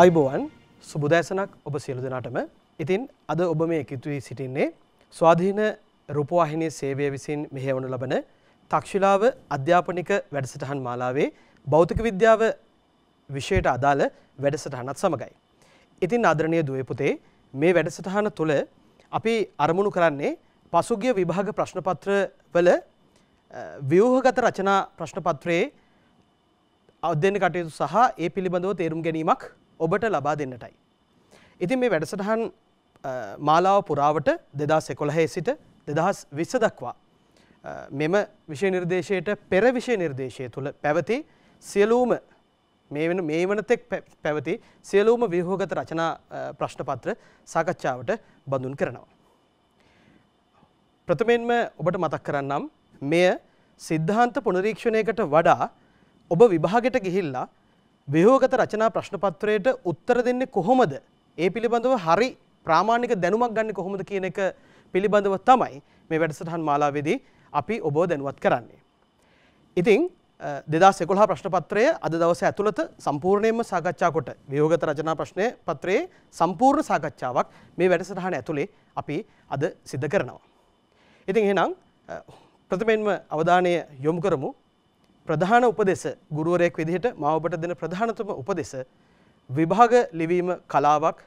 ආයිබෝවන් සුබුදෑසනක් ඔබ සියලු දෙනාටම ඉතින් අද ඔබ මේ එකතුවී සිටින්නේ ස්වාධීන රූපවාහිනී සේවය විසින් මෙහෙවනු ලබන තක්ෂිලාව අධ්‍යාපනික වැඩසටහන් මාලාවේ භෞතික විද්‍යාව විෂයට අදාළ වැඩසටහනත් සමඟයි. ඉතින් ආදරණීය දුවේ පුතේ මේ වැඩසටහන තුළ අපි අරමුණු කරන්නේ පසුගිය විභාග ප්‍රශ්නපත්‍ර වල ව්‍යූහගත රචනා ප්‍රශ්නපත්‍රයේ අධ්‍යයන කටයුතු සහ ඒ පිළිබඳව තේරුම් ගැනීමක් ඔබට ලබා දෙන්නටයි. ඉතින් මේ වැඩසටහන් මාලාව පුරාවට දෙදස් එකොළහේ සිට දෙදහස් විස්ස දක්වා. මෙම විෂය නිර්දේශයට පෙර විෂය නිර්දේශය තුළ පැවති සියලූම මේ වනතෙක් පැවති සියලූම විහෝගත රචනා ප්‍රශ්නපත්‍ර සාකච්ඡාවට බඳුන් කරනවා. ප්‍රථමෙන්ම ඔබට මතක් කරන්නම් මෙය සිද්ධාන්ත පුනරීක්ෂණයකට වඩා ඔබ විභාගෙට ගිහිල්ලා ව්‍යහෝගත රචනා ප්‍රශ්නපත්‍රයට උත්තර දෙන්නේ කොහොමද? ඒ පිළිබඳව හරි ප්‍රාමාණික දැනුමක් ගන්න කොහොමද කියන එක පිළිබඳව තමයි මේ වැඩසටහන් මාලාවේදී අපි ඔබව දැනුවත් කරන්නේ. ඉතින් 2011 ප්‍රශ්නපත්‍රය අද දවසේ ඇතුළත සම්පූර්ණයෙන්ම සාකච්ඡා කොට ව්‍යහෝගත රචනා ප්‍රශ්නය පත්‍රයේ සම්පූර්ණ සාකච්ඡාවක් මේ වැඩසටහන ඇතුලේ අපි අද සිද්ධ කරනවා. ඉතින් එහෙනම් ප්‍රථමයෙන්ම අවධානය යොමු කරමු ප්‍රධාන උපදෙස ගුරුවරයෙක් විදිහට මම ඔබට දෙන ප්‍රධානතම උපදෙස විභාග ලිවීම කලාවක්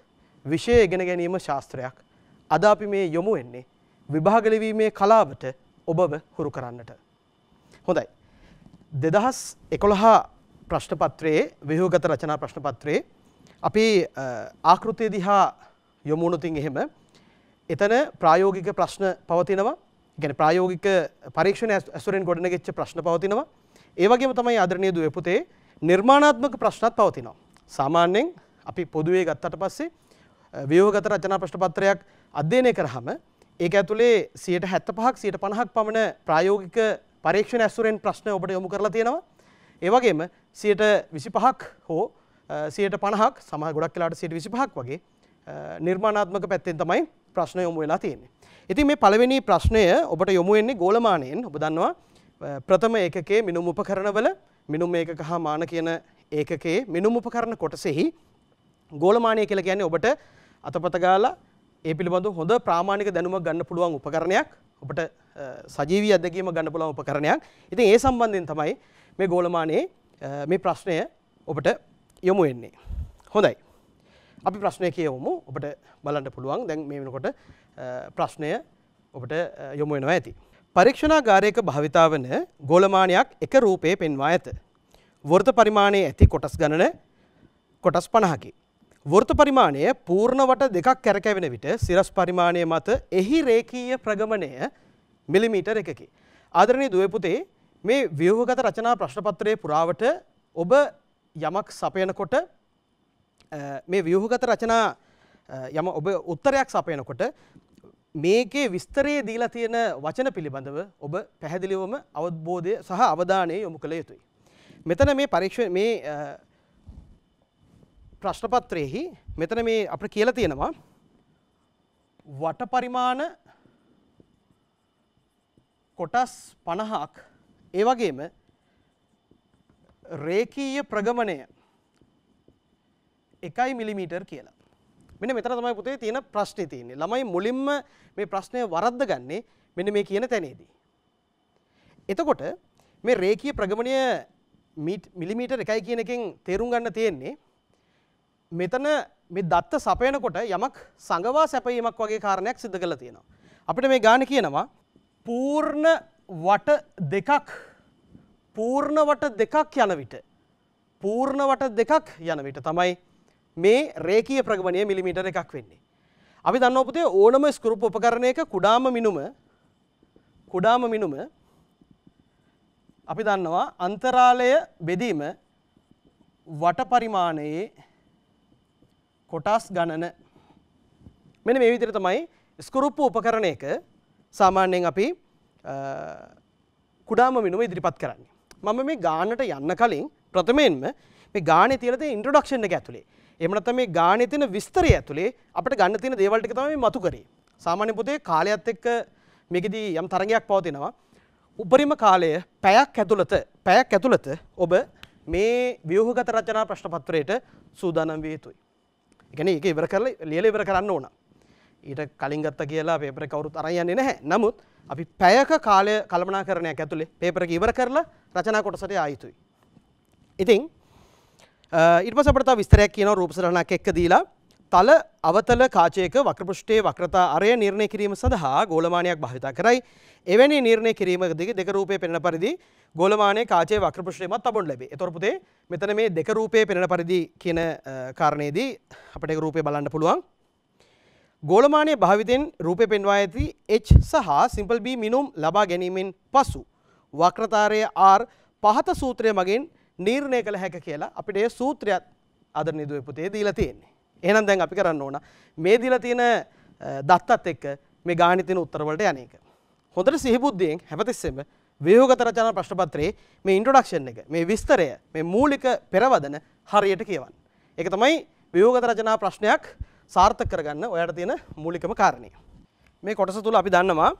විෂය ඉගෙන ගැනීම ශාස්ත්‍රයක් අද අපි මේ යොමු වෙන්නේ විභාග ලිවීමේ කලාවට ඔබව හුරු කරන්නට හොඳයි දෙදහස් එකොළහා ප්‍රශ්නපත්‍රයේ විහෝගත රචනා ප්‍රශ්නපත්‍රයේ අපි ආකෘතිය දිහා යොමුණුතින් එහෙම එතන ප්‍රායෝගික ප්‍රශ්න පවතිනවා ගැන ප්‍රායෝගික පරීක්ෂණ ඇසුරෙන් ගොඩනගෙච්ච ප්‍රශ්න පවතිනවා ඒ වගේම තමයි ආදරණීය දුවේ පුතේ නිර්මාණාත්මක ප්‍රශ්නත් පවතිනවා. සාමාන්‍යයෙන් අපි පොදුවේ ගත්තට පස්සේ ව්‍යවගත රචනා ප්‍රශ්න පත්‍රයක් අධ්‍යයනය කරාම ඒක ඇතුලේ 175ක් 150ක් පමණ ප්‍රායෝගික පරීක්ෂණ ඇසුරෙන් ප්‍රශ්න ඔබට යොමු කරලා තියෙනවා. ඒ වගේම 125ක් හෝ 150ක් සමහර ගොඩක් වෙලාවට 125ක් වගේ නිර්මාණාත්මක පැත්තෙන් තමයි ප්‍රශ්න යොමු වෙලා තියෙන්නේ. ඉතින් මේ පළවෙනි ප්‍රශ්නය ඔබට යොමු වෙන්නේ ගෝලමාණයෙන් ඔබ දන්නවා ප්‍රථම ඒකකයේ මිනුම් උපකරණවල මිනුම් ඒකක හා මාන කියන ඒකකයේ මිනුම් උපකරණ කොටසෙහි ගෝලමානය කියලා කියන්නේ ඔබට අතපත ගාලා ඒ පිළිබඳව හොඳ ප්‍රාමාණික දැනුමක් ගන්න පුළුවන් උපකරණයක් ඔබට සජීවී අත්දැකීමක් ගන්න පුළුවන් උපකරණයක්. ඉතින් ඒ සම්බන්ධයෙන් තමයි මේ ගෝලමානයේ මේ ප්‍රශ්නය ඔබට යොමු වෙන්නේ. හොඳයි. අපි ප්‍රශ්නය කියවමු ඔබට බලන්න පුළුවන් දැන් මේ වෙනකොට ප්‍රශ්නය ඔබට යොමු වෙනවා ඇති. පරීක්ෂණාගාරයක භාවිතා වන ගෝලමානයක් එක රූපයේ පෙන්වා ඇත. වෘත පරිමාණයේ ඇති කොටස් ගණන කොටස් 50කි. වෘත පරිමාණය පූර්ණ වට දෙකක් කැරකැවෙන විට සිරස් පරිමාණය මත එහි රේඛීය ප්‍රගමණය මිලිමීටර් එකකි. ආදරණීය දුවේ පුතේ මේ ව්‍යුහගත රචනා ප්‍රශ්නපත්‍රයේ පුරාවට ඔබ යමක් සපයනකොට මේ ව්‍යුහගත රචනා යම ඔබ උත්තරයක් සපයනකොට මේකේ විස්තරයේ දීලා තියෙන වචන පිළිබඳව ඔබ පැහැදිලිවම අවබෝධය සහ අවධානය යොමු කළ යුතුයි. මෙතන මේ පරීක්ෂ මේ ප්‍රශ්නපත්‍රයෙහි මෙතන මේ අපට කියලා තියෙනවා වට පරිමාණ කොටස් 50ක් ඒ වගේම රේඛීය ප්‍රගමණය 1 mm කියලා. මෙන්න මෙතන තමයි පුතේ තියෙන ප්‍රශ්නේ තියෙන්නේ. ළමයි මුලින්ම මේ ප්‍රශ්නය වරද්ද ගන්නේ මෙන්න මේ කියන තැනේදී. එතකොට මේ රේඛීය ප්‍රගමණය මිලිමීටර් 1යි කියන එකෙන් තේරුම් ගන්න තියෙන්නේ මෙතන මේ දත්ත සපයනකොට යමක් සංගවා සැපයීමක් වගේ කාරණයක් සිද්ධ කරලා තියෙනවා. අපිට මේ ගාන කියනවා පූර්ණ වට දෙකක් පූර්ණ වට දෙකක් යන විට පූර්ණ වට දෙකක් යන විට තමයි මේ රේකීය ප්‍රගමණය මිලිමීටර එකක් වෙන්නේ. අපි දන්න ඔපතේ ඕනම ස්කෘප් උපකරණයක කුඩාම මිනුම කුඩාම මිනුම අපි දන්නවා අන්තරාලය බෙදීම වට පරිමාණයේ කොටස් ගණන මෙන්න මේ විදිහට තමයි ස්කෘප් උපකරණයක සාමාන්‍යයෙන් අපි කුඩාම මිනුම ඉදිරිපත් කරන්නේ. මම මේ ගානට යන්න කලින් ප්‍රථමයෙන්ම මේ ගානේ තියලා තියෙන ඉන්ට්‍රොඩක්ෂන් එක ඇතුලේ එහෙම නැත්නම් මේ ගාණේ තියෙන විස්තරය ඇතුලේ අපිට ගන්න තියෙන දේවල් ටික තමයි මතු කරේ. සාමාන්‍ය පොතේ කාලයත් එක්ක මේකෙදී යම් තරගයක් පවතිනවා. උපරිම කාලය පැයක් ඇතුළත පැයක් ඇතුළත ඔබ මේ ව්‍යුහගත රචනා ප්‍රශ්න පත්‍රයට සූදානම් විය යුතුයි. ඒ කියන්නේ ඒක ඉවර කරලා ලියලා ඉවර කරන්න ඕන. ඊට කලින් ගත්ත කියලා පේපර් එක කවුරුත් අරන් යන්නේ නැහැ. නමුත් අපි පැයක කාලය කළමනාකරණයක් ඇතුලේ පේපර් එක ඉවර කරලා රචනා කොටසට ආ යුතුයි. ඉතින් ඉට පස අපට විස්තරයක් කියන රූපසරණක් එක්ක දීලා තල අවතල කාචයක වක්‍රපෘෂ්ටේ වක්‍රතා අරය නිර්ණය කිරීම සඳහා ගෝලමානයක් භාවිතා කරයි. එවැනි නිර්ණය කිරීම දිග දෙක රූපය පෙනෙන පරිදි ගෝලමානයේ කාචයේ වක්‍රපෘෂ්ටයමත් තබොන් ලැබේ. ඒතොර පුතේ මෙතන මේ දෙක රූපයේ පෙනෙන පරිදි කියන කාරණේදී අපිට ඒක රූපය බලන්න පුළුවන්. ගෝලමානයේ භාවිතෙන් රූපය පෙන්වා ඇති H සහ simple B මිනුම් ලබා ගැනීමෙන් පසු වක්‍රතාරය R පහත සූත්‍රය මගින් නිර්ණය කළ හැක කියලා අපිට ඒ සූත්‍රයත් අද නිදුවේ පුතේ දීලා තියෙන්නේ. එහෙනම් දැන් අපි කරන්න ඕන මේ දීලා තියෙන දත්තත් එක්ක මේ ගාණේ තියෙන උත්තර වලට යන්නේක. හොඳට සිහිබුද්ධියෙන් හැමතිස්සෙම ව්‍යුහගත රචනා ප්‍රශ්න පත්‍රයේ මේ ඉන්ට්‍රොඩක්ෂන් එක මේ විස්තරය මේ මූලික පෙරවදන හරියට කියවන්න. ඒක තමයි ව්‍යුහගත රචනා ප්‍රශ්නයක් සාර්ථක කරගන්න ඔයාට තියෙන මූලිකම කාරණය. මේ කොටස තුල අපි දන්නවා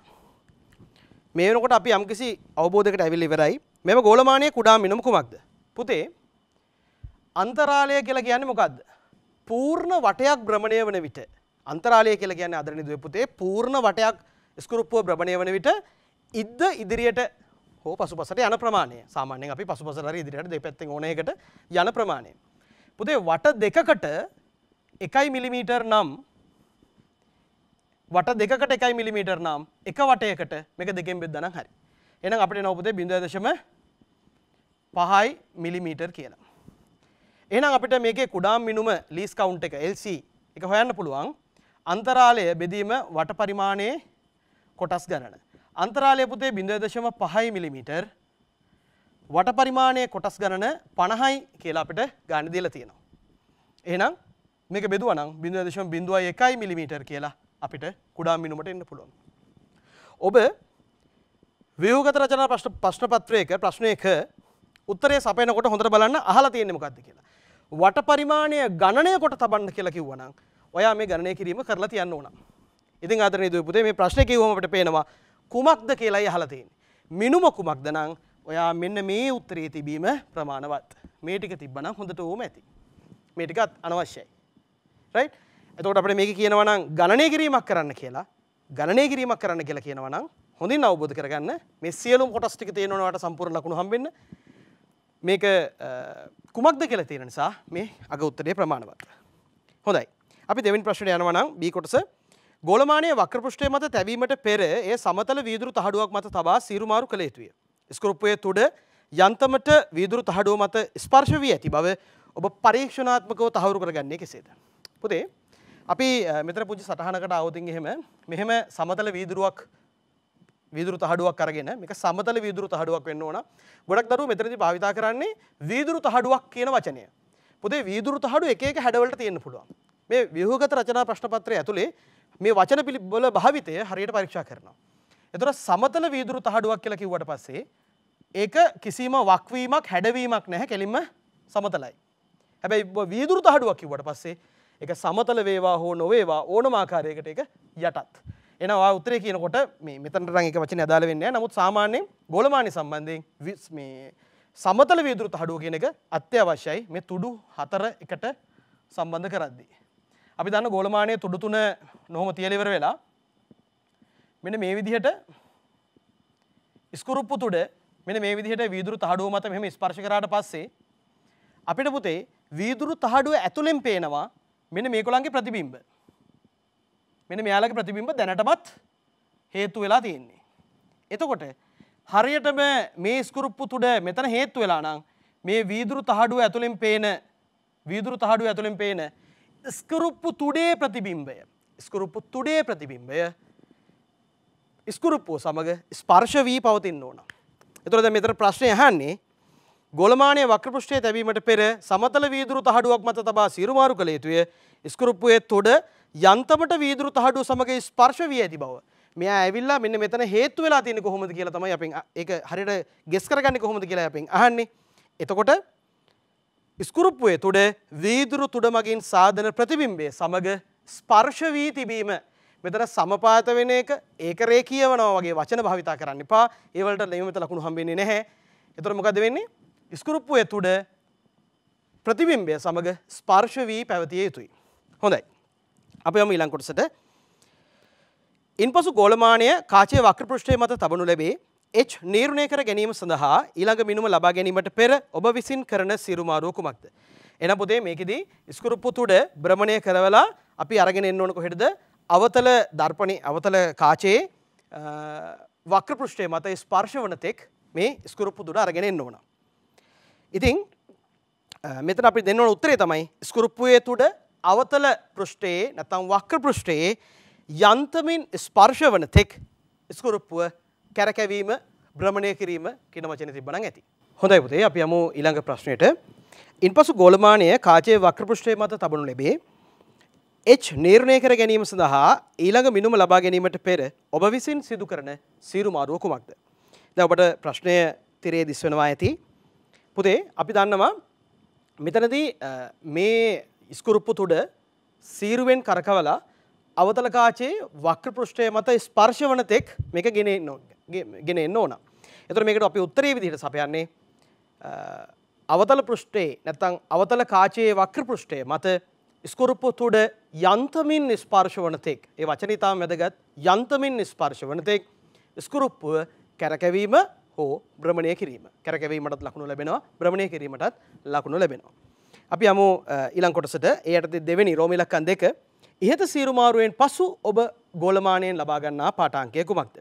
මේ වෙනකොට අපි යම්කිසි අවබෝධයකට ඇවිල්ලා ඉවරයි. මෙම ගෝලමානීය කුඩා මිනුම කුමක්ද? පුතේ අන්තරාලය කියලා කියන්නේ මොකද්ද? පූර්ණ වටයක් භ්‍රමණය වන විට අන්තරාලය කියලා කියන්නේ ආදරණීය දුවේ පුතේ පූර්ණ වටයක් ස්කෘප්පුව භ්‍රමණය වන විට ඉද්ද ඉදිරියට හෝ පසුපසට යන ප්‍රමාණය. සාමාන්‍යයෙන් අපි පසුපසට හරි ඉදිරියට දෙපැත්තෙන් ඕන එකට යන ප්‍රමාණය. පුතේ වට දෙකකට 1 mm නම් වට දෙකකට 1 mm නම් එක වටයකට මේක දෙකෙන් බෙදනනම් හරි. එහෙනම් අපිට එන උපතේ 0.5 පහයි මිලිමීටර් කියලා. එහෙනම් අපිට මේකේ කුඩාම් මිනුම ලීස් කවුන්ට් එක LC එක හොයන්න පුළුවන්. අන්තරාලය බෙදීම වට පරිමාණයේ කොටස් ගණන. අන්තරාලය පුතේ 0.5 මිලිමීටර් වට පරිමාණයේ කොටස් ගණන 50යි කියලා අපිට ගන්න දීලා තියෙනවා. එහෙනම් මේක බෙදුවා නම් 0.01 මිලිමීටර් කියලා අපිට කුඩාම් මිනුමට එන්න පුළුවන්. ඔබ ව්‍යුහගත රචනා ප්‍රශ්න පත්‍රයක ප්‍රශ්න 1 උත්තරේ සපයනකොට හොඳට බලන්න අහලා තියෙන්නේ මොකද්ද කියලා. වට පරිමාණය ගණනය කොට තබන්න කියලා කිව්වනම් ඔයා මේ ගණනය කිරීම කරලා තියන්න ඕන. ඉතින් ආදරණීය දුවේ පුතේ මේ ප්‍රශ්නේ කිව්වම අපිට පේනවා කුමක්ද කියලායි අහලා තියෙන්නේ. මිනුම කුමක්ද නම් ඔයා මෙන්න මේ උත්තරේ තිබීම ප්‍රමාණවත්. මේ ටික තිබ්බනම් හොඳට ඕම ඇති. මේ ටිකත් අනවශ්‍යයි. රයිට්? එතකොට අපිට මේක කියනවා නම් ගණනය කිරීමක් කරන්න කියලා. ගණනය කිරීමක් කරන්න කියලා කියනවා නම් හොඳින් අවබෝධ කරගන්න මේ සියලුම කොටස් ටික තියෙනවනට සම්පූර්ණ ලකුණු හම්බෙන්න මේක කුමක්ද කියලා තියෙන නිසා මේ අග උත්තරේ ප්‍රමාණවත්. හොඳයි. අපි දෙවෙනි ප්‍රශ්නයට යනවා නම් B කොටස ගොලමානය වක්‍රපෘෂ්ටය මත තැවීමට පෙර ඒ සමතල වීදුරු තහඩුවක් මත තබා සීරුමාරු කළ යුතුය. ස්කෘප්පය තුඩ යන්තමට වීදුරු තහඩුව මත ස්පර්ශ වී ඇති බව ඔබ පරීක්ෂණාත්මකව තහවුරු කරගන්නේ කෙසේද. පුතේ අපි මෙතර පුජි සටහනකට අවතින් එහෙම මෙහෙම සමතල වීදුරුවක් වීදුරු තහඩුවක් අරගෙන මේක සමතල වීදුරු තහඩුවක් වෙන්න ඕන. ගොඩක් දරුවෝ මෙතනදී භාවිතා කරන්නේ වීදුරු තහඩුවක් කියන වචනය. පොතේ වීදුරු තහඩු එක එක හැඩවලට තියෙන්න පුළුවන්. මේ ව්‍යුහගත රචනා ප්‍රශ්න පත්‍රය ඇතුලේ මේ වචන පිළිබඳ භාවිතය හරියට පරීක්ෂා කරනවා. එතකොට සමතල වීදුරු තහඩුවක් කියලා කිව්වට පස්සේ ඒක කිසිම වක්වීමක් හැඩවීමක් නැහැ කෙලින්ම සමතලයි. හැබැයි වීදුරු තහඩුවක් කිව්වට පස්සේ ඒක සමතල වේවා හෝ නොවේවා ඕනම ආකාරයකට ඒක යටත්. එනවා උත්තරේ කියනකොට මේ මෙතනට නම් එක වචනේ අදාළ වෙන්නේ නැහැ. නමුත් සාමාන්‍යයෙන් ගෝලමාන්‍ය සම්බන්ධයෙන් මේ සමතල වීදුරු තහඩුව කියන එක අත්‍යවශ්‍යයි මේ තුඩු හතර එකට සම්බන්ධ කරද්දී. අපි දන්න ගෝලමානයේ තුඩු තුන නොහොම තියලා ඉවර වෙලා මෙන්න මේ විදිහට ස්කුරුප්පු තුඩ මෙන්න මේ විදිහට වීදුරු තහඩුව මත මෙහෙම ස්පර්ශ කරාට පස්සේ අපිට පුතේ වීදුරු තහඩුව ඇතුලෙන් පේනවා මෙන්න මේගොල්ලන්ගේ ප්‍රතිබිම්බ. මෙන මෙයාලගේ ප්‍රතිබිම්බ දැනටමත් හේතු වෙලා තියෙන්නේ. එතකොට හරියටම මේ ස්කුරුප්පු තුඩ මෙතන හේතු වෙලා නම් මේ වීදුරු තහඩුව ඇතුළෙන් පේන වීදුරු තහඩුව ඇතුළෙන් පේන ස්කුරුප්පු තුඩේ ප්‍රතිබිම්බය ස්කුරුප්පු තුඩේ ප්‍රතිබිම්බය ස්කුරුප්පුව සමග ස්පර්ශ වී පවතින්න ඕන. එතකොට දැන් මෙතන ප්‍රශ්නේ අහන්නේ ගොලමානය වක්‍රපෘෂ්ඨය තැබීමට පෙර සමතල වීදුරු තහඩුවක් මත තබා සීරුමාරු කළ යුතුය ස්කුරුප්පුයේ තුඩ යන්තමට වීදුරු තහඩු සමග ස්පර්ශ වී ඇති බව. මෙයා ඇවිල්ලා මෙන්න මෙතන හේතු වෙලා තියෙන කොහොමද කියලා තමයි අපි ඒක හරියට ගෙස් කරගන්නේ කොහොමද කියලා අපි අහන්නේ. එතකොට ස්කුරුප්පුවේ තුඩ වීදුරු තුඩ මගින් සාධන ප්‍රතිබිම්බය සමග ස්පර්ශ වී තිබීම මෙතන සමපාත වෙන එක ඒකරේ කියවනවා වගේ වචන භාවිතා කරන්න එපා. ඒ වලට ලියුමෙත ලකුණු හම්බෙන්නේ නැහැ. එතකොට මොකද වෙන්නේ? ස්කුරුප්පුවේ තුඩ ප්‍රතිබිම්බය සමග ස්පර්ශ වී පැවතිය යුතුයි. හොඳයි. අප යොමු ඊළඟ කොටසට. ඉන්පසු ගෝලමානය කාචයේ වක්‍ර පෘෂ්ඨය මත තබනු ලැබේ. H නිර්ණය කර ගැනීම සඳහා ඊළඟ මිනුම ලබා ගැනීමට පෙර ඔබ විසින් කරන සිරුමාරුව කුමක්ද? එහෙනම් පුතේ මේකෙදී ඉස්කුරුප්පු තුඩ භ්‍රමණය කරවලා අපි අරගෙන එන්න ඕන කොහෙටද? අවතල දර්පණේ අවතල කාචයේ වක්‍ර පෘෂ්ඨය මත ස්පර්ශ වන තෙක් මේ ඉස්කුරුප්පු තුඩ අරගෙන එන්න ඕන. ඉතින් මෙතන අපි දෙන්න ඕන උත්තරේ තමයි ඉස්කුරුප්පුවේ තුඩ අවතල පෘෂ්ටයේ නැතම් වක්‍ර පෘෂ්ටයේ යන්තමින් ස්පර්ශ වන තෙක් ස්කුරුප්පුව කැරකැවීම භ්‍රමණය කිරීම කියන වචන තිබ්බනම් ඇති. හොඳයි පුතේ අපි යමු ඊළඟ ප්‍රශ්නයට. ඉන්පසු ගෝලමානය කාචයේ වක්‍ර පෘෂ්ඨය මත තබනු ලැබේ. H නිර්ණය කර ගැනීම සඳහා ඊළඟ මිනුම ලබා ගැනීමට පෙර ඔබ විසින් සිදු කරන සීරු මාරුව කුමක්ද? දැන් ඔබට ප්‍රශ්නය තිරේ දිස් වෙනවා ඇති. පුතේ අපි දන්නවා මෙතනදී මේ ඉස්කුරුප්පු තුඩ සීරුවෙන් කරකවලා අවතල කාචේ වක්‍ර පෘෂ්ඨය මත ස්පර්ශ වන තෙක් මේක ගෙන එන්න ගෙන එන්න ඕන. එතකොට මේකට අපි උත්තරේ විදිහට සපයන්නේ අවතල පෘෂ්ඨයේ නැත්නම් අවතල කාචයේ වක්‍ර පෘෂ්ඨය මත ස්කුරුප්පු තුඩ යන්තමින් ස්පර්ශ වන තෙක් ඒ වචනේ තාම වැදගත් යන්තමින් ස්පර්ශ වන තෙක් ස්කුරුප්පුව කැරකැවීම හෝ භ්‍රමණය කිරීම කැරකැවීමටත් ලකුණු ලැබෙනවා භ්‍රමණය කිරීමටත් ලකුණු ලැබෙනවා අපි යමු ඊළංකොටසට ඒයට දෙවෙනි රෝමිලක්කන් දෙක ඉහත සීරුමාරුවෙන් පසු ඔබ ගෝලමානයෙන් ලබාගන්නා පාටාංකය කුමක්ද.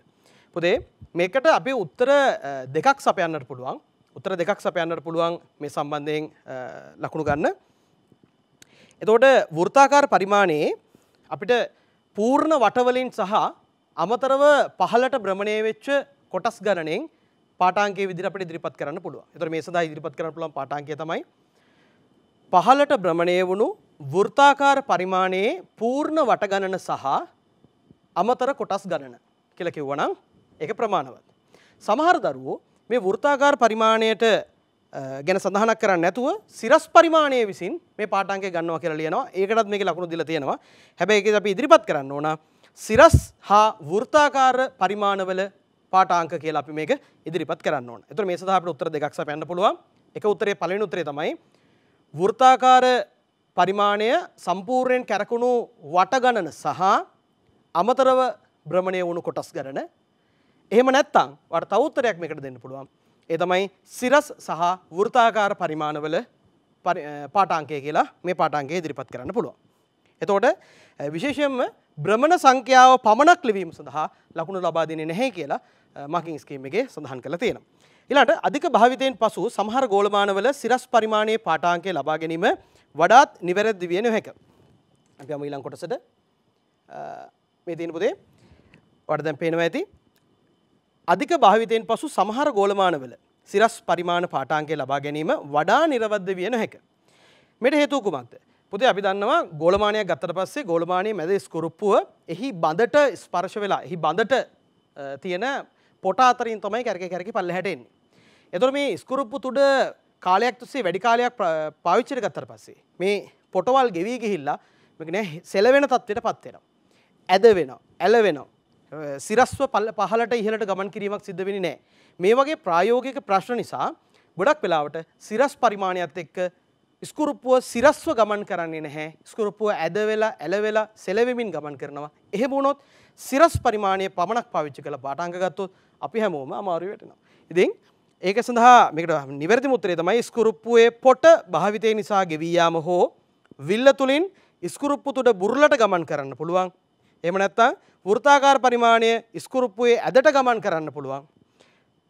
පුදේ මේකට අපි උත්තර දෙකක් සපයන්නට පුළුවන් උත්තර දෙකක් සපයන්නට පුළුවන් මේ සම්බන්ධයෙන් ලකුණු ගන්න. එතෝට වෘතාකාර පරිමාණයේ අපිට පූර්ණ වටවලින් සහ අමතරව පහලට භ්‍රමණය වෙච්ච කොටස් ගණනෙන් පාටාන්ගේ විදිර අපට ඉදිරිපත් කරන්න පුළුව එතර මේ සදා ඉදිරිපත් කරන පුළන් පාටාන්ගේ තමයි පහළට භ්‍රමණය වුණු වෘත්තාකාර පරිමාණයේ පූර්ණ වටගණන සහ අමතර කොටස් ගණන කියලා කිව්වනම් ඒක ප්‍රමාණවත්. සමහර දරුවෝ මේ වෘත්තාකාර පරිමාණයට ගැන සඳහනක් කරන්න නැතුව සිරස් පරිමාණය විසින් මේ පාටාංකය ගන්නවා කියලා ලියනවා. ඒකටත් මේකේ ලකුණු දීලා තියෙනවා. හැබැයි ඒක අපි ඉදිරිපත් කරන්න ඕන. සිරස් හා වෘත්තාකාර පරිමාණවල පාටාංක කියලා අපි මේක ඉදිරිපත් කරන්න ඕන. ඒතර මේ සඳහා අපිට උත්තර දෙකක් සපයන්න පුළුවන්. එක උත්තරේ පළවෙනි උත්තරේ තමයි වෘත්තාකාර පරිමාණය සම්පූර්ණයෙන් කැරකුණු වටගණන සහ අමතරව භ්‍රමණය වුණු කොටස් ගණන එහෙම නැත්තම් වට තව උත්තරයක් මේකට දෙන්න පුළුවන්. ඒ තමයි සිරස් සහ වෘත්තාකාර පරිමාණවල පාඨාංකය කියලා මේ පාඨාංකය ඉදිරිපත් කරන්න පුළුවන්. එතකොට විශේෂයෙන්ම භ්‍රමණ සංඛ්‍යාව පමණක් ලිවීම සඳහා ලකුණු ලබා දෙන්නේ නැහැ කියලා මාකින් ස්කීම් එකේ සඳහන් කරලා තියෙනවා. ඊළඟට අධික භාවිතයෙන් පසු සමහර ගෝලමානවල සිරස් පරිමාණයේ පාඨාංකය ලබා ගැනීම වඩාත් නිවැරදි විය නොහැක. අපි යමු ඊළඟ කොටසට. මේ තියෙන පුතේ ඔයාලට දැන් පේනවා ඇති. අධික භාවිතයෙන් පසු සමහර ගෝලමානවල සිරස් පරිමාණ පාඨාංකය ලබා ගැනීම වඩා නිර්වද්‍ය විය නොහැක. මෙයට හේතුව කුමක්ද? පුතේ අපි දන්නවා ගෝලමානයක් ගත්තට පස්සේ ගෝලමානයේ මැද ස්කුරුප්පුව එහි බඳට ස්පර්ශ වෙලා එහි බඳට තියෙන පොට අතරින් තමයි කැරක කැරකි පල්ල හැටෙන්නේ. එතුොට මේ ස්කුරුප්පු තුඩ කාලයක් තුස්සේ වැඩි කාලයක් පාවිච්චර ගත්තර පස්සේ. මේ පොටවල් ගෙවී ගිහිල්ලා මෙන සෙලවෙන තත්වයට පත්වෙනවා. ඇද වෙන ඇල වෙන සිරස්ව පල්ල පහලට ඉහලට ගමන් කිරීමක් සිද්ධවෙනි නෑ. මේ වගේ ප්‍රායෝගික ප්‍රශ්න නිසා ගොඩක් වෙලාවට සිරස් පරිමාණයක්ත් එක්ක ස්කුරුප්පුුව සිරස්ව ගමන් කරන්නේ නැහැ ස්කුරුප්පුුව ඇද වෙලා ඇලවෙලා සෙලවෙමින් ගමන් කරනවා. එහෙම වුණොත් සිරස් පරිමාණය පමණක් පවිච්චි කළ පාටංගගත්තුත් අපි හැමෝම අමාරු වැටෙනවා. ඉතින් ඒක සඳහා මේකට නිවැරදි මුත්‍රය තමයි ස්කුරුප්පුවේ පොට භාවිතය නිසා ගෙවී යාම හෝ විල්ල තුලින් ස්කුරුප්පු තුඩ බුරුලට ගමන් කරන්න පුළුවන්. එහෙම නැත්නම් වෘත්තාකාර පරිමාණය ස්කුරුප්පුවේ ඇදට ගමන් කරන්න පුළුවන්.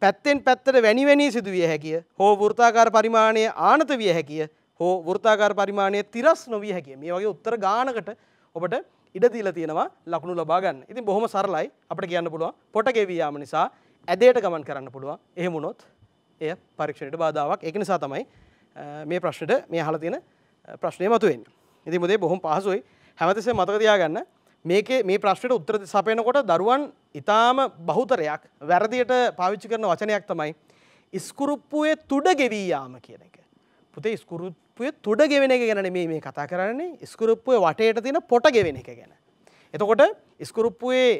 පැත්තෙන් පැත්තට වැනි වැනි සිදුවිය හැකිය. හෝ වෘත්තාකාර පරිමාණය ආනත විය හැකිය. හෝ වෘත්තාකාර පරිමාණය තිරස් නොවිය හැකිය. මේ වගේ උත්තර ගානකට ඔබට ඉඩ දීලා තියෙනවා ලකුණු ලබා ගන්න. ඉතින් බොහොම සරලයි අපිට කියන්න පුළුවන් පොට ගෙවියාම නිසා ඇදයට ගමන් කරන්න පුළුවන් එහෙම වුණොත් එය පරීක්ෂණයට බාධාවක් ඒක නිසා තමයි මේ ප්‍රශ්නට මේ අහලා තියෙන ප්‍රශ්නේ මතුවෙන්නේ. ඉතින් මොදේ බොහොම පහසුයි හැමතිස්සෙම මතක තියාගන්න මේකේ මේ ප්‍රශ්නෙට උත්තර සපයනකොට දරුවන් ඊටාම බහුතරයක් වැරදියට පාවිච්චි කරන වචනයක් තමයි ඉස්කුරුප්පුවේ තුඩ ගෙවී යාම කියන එක. පුතේ ඉස්කුරුප්පුවේ තුඩ ගෙවෙන එක ගැන නෙමෙයි මේ කතා කරන්නේ ඉස්කුරුප්පුවේ වටේට තියෙන පොට ගෙවෙන එක ගැන. එතකොට ස්කරුප්පුයේ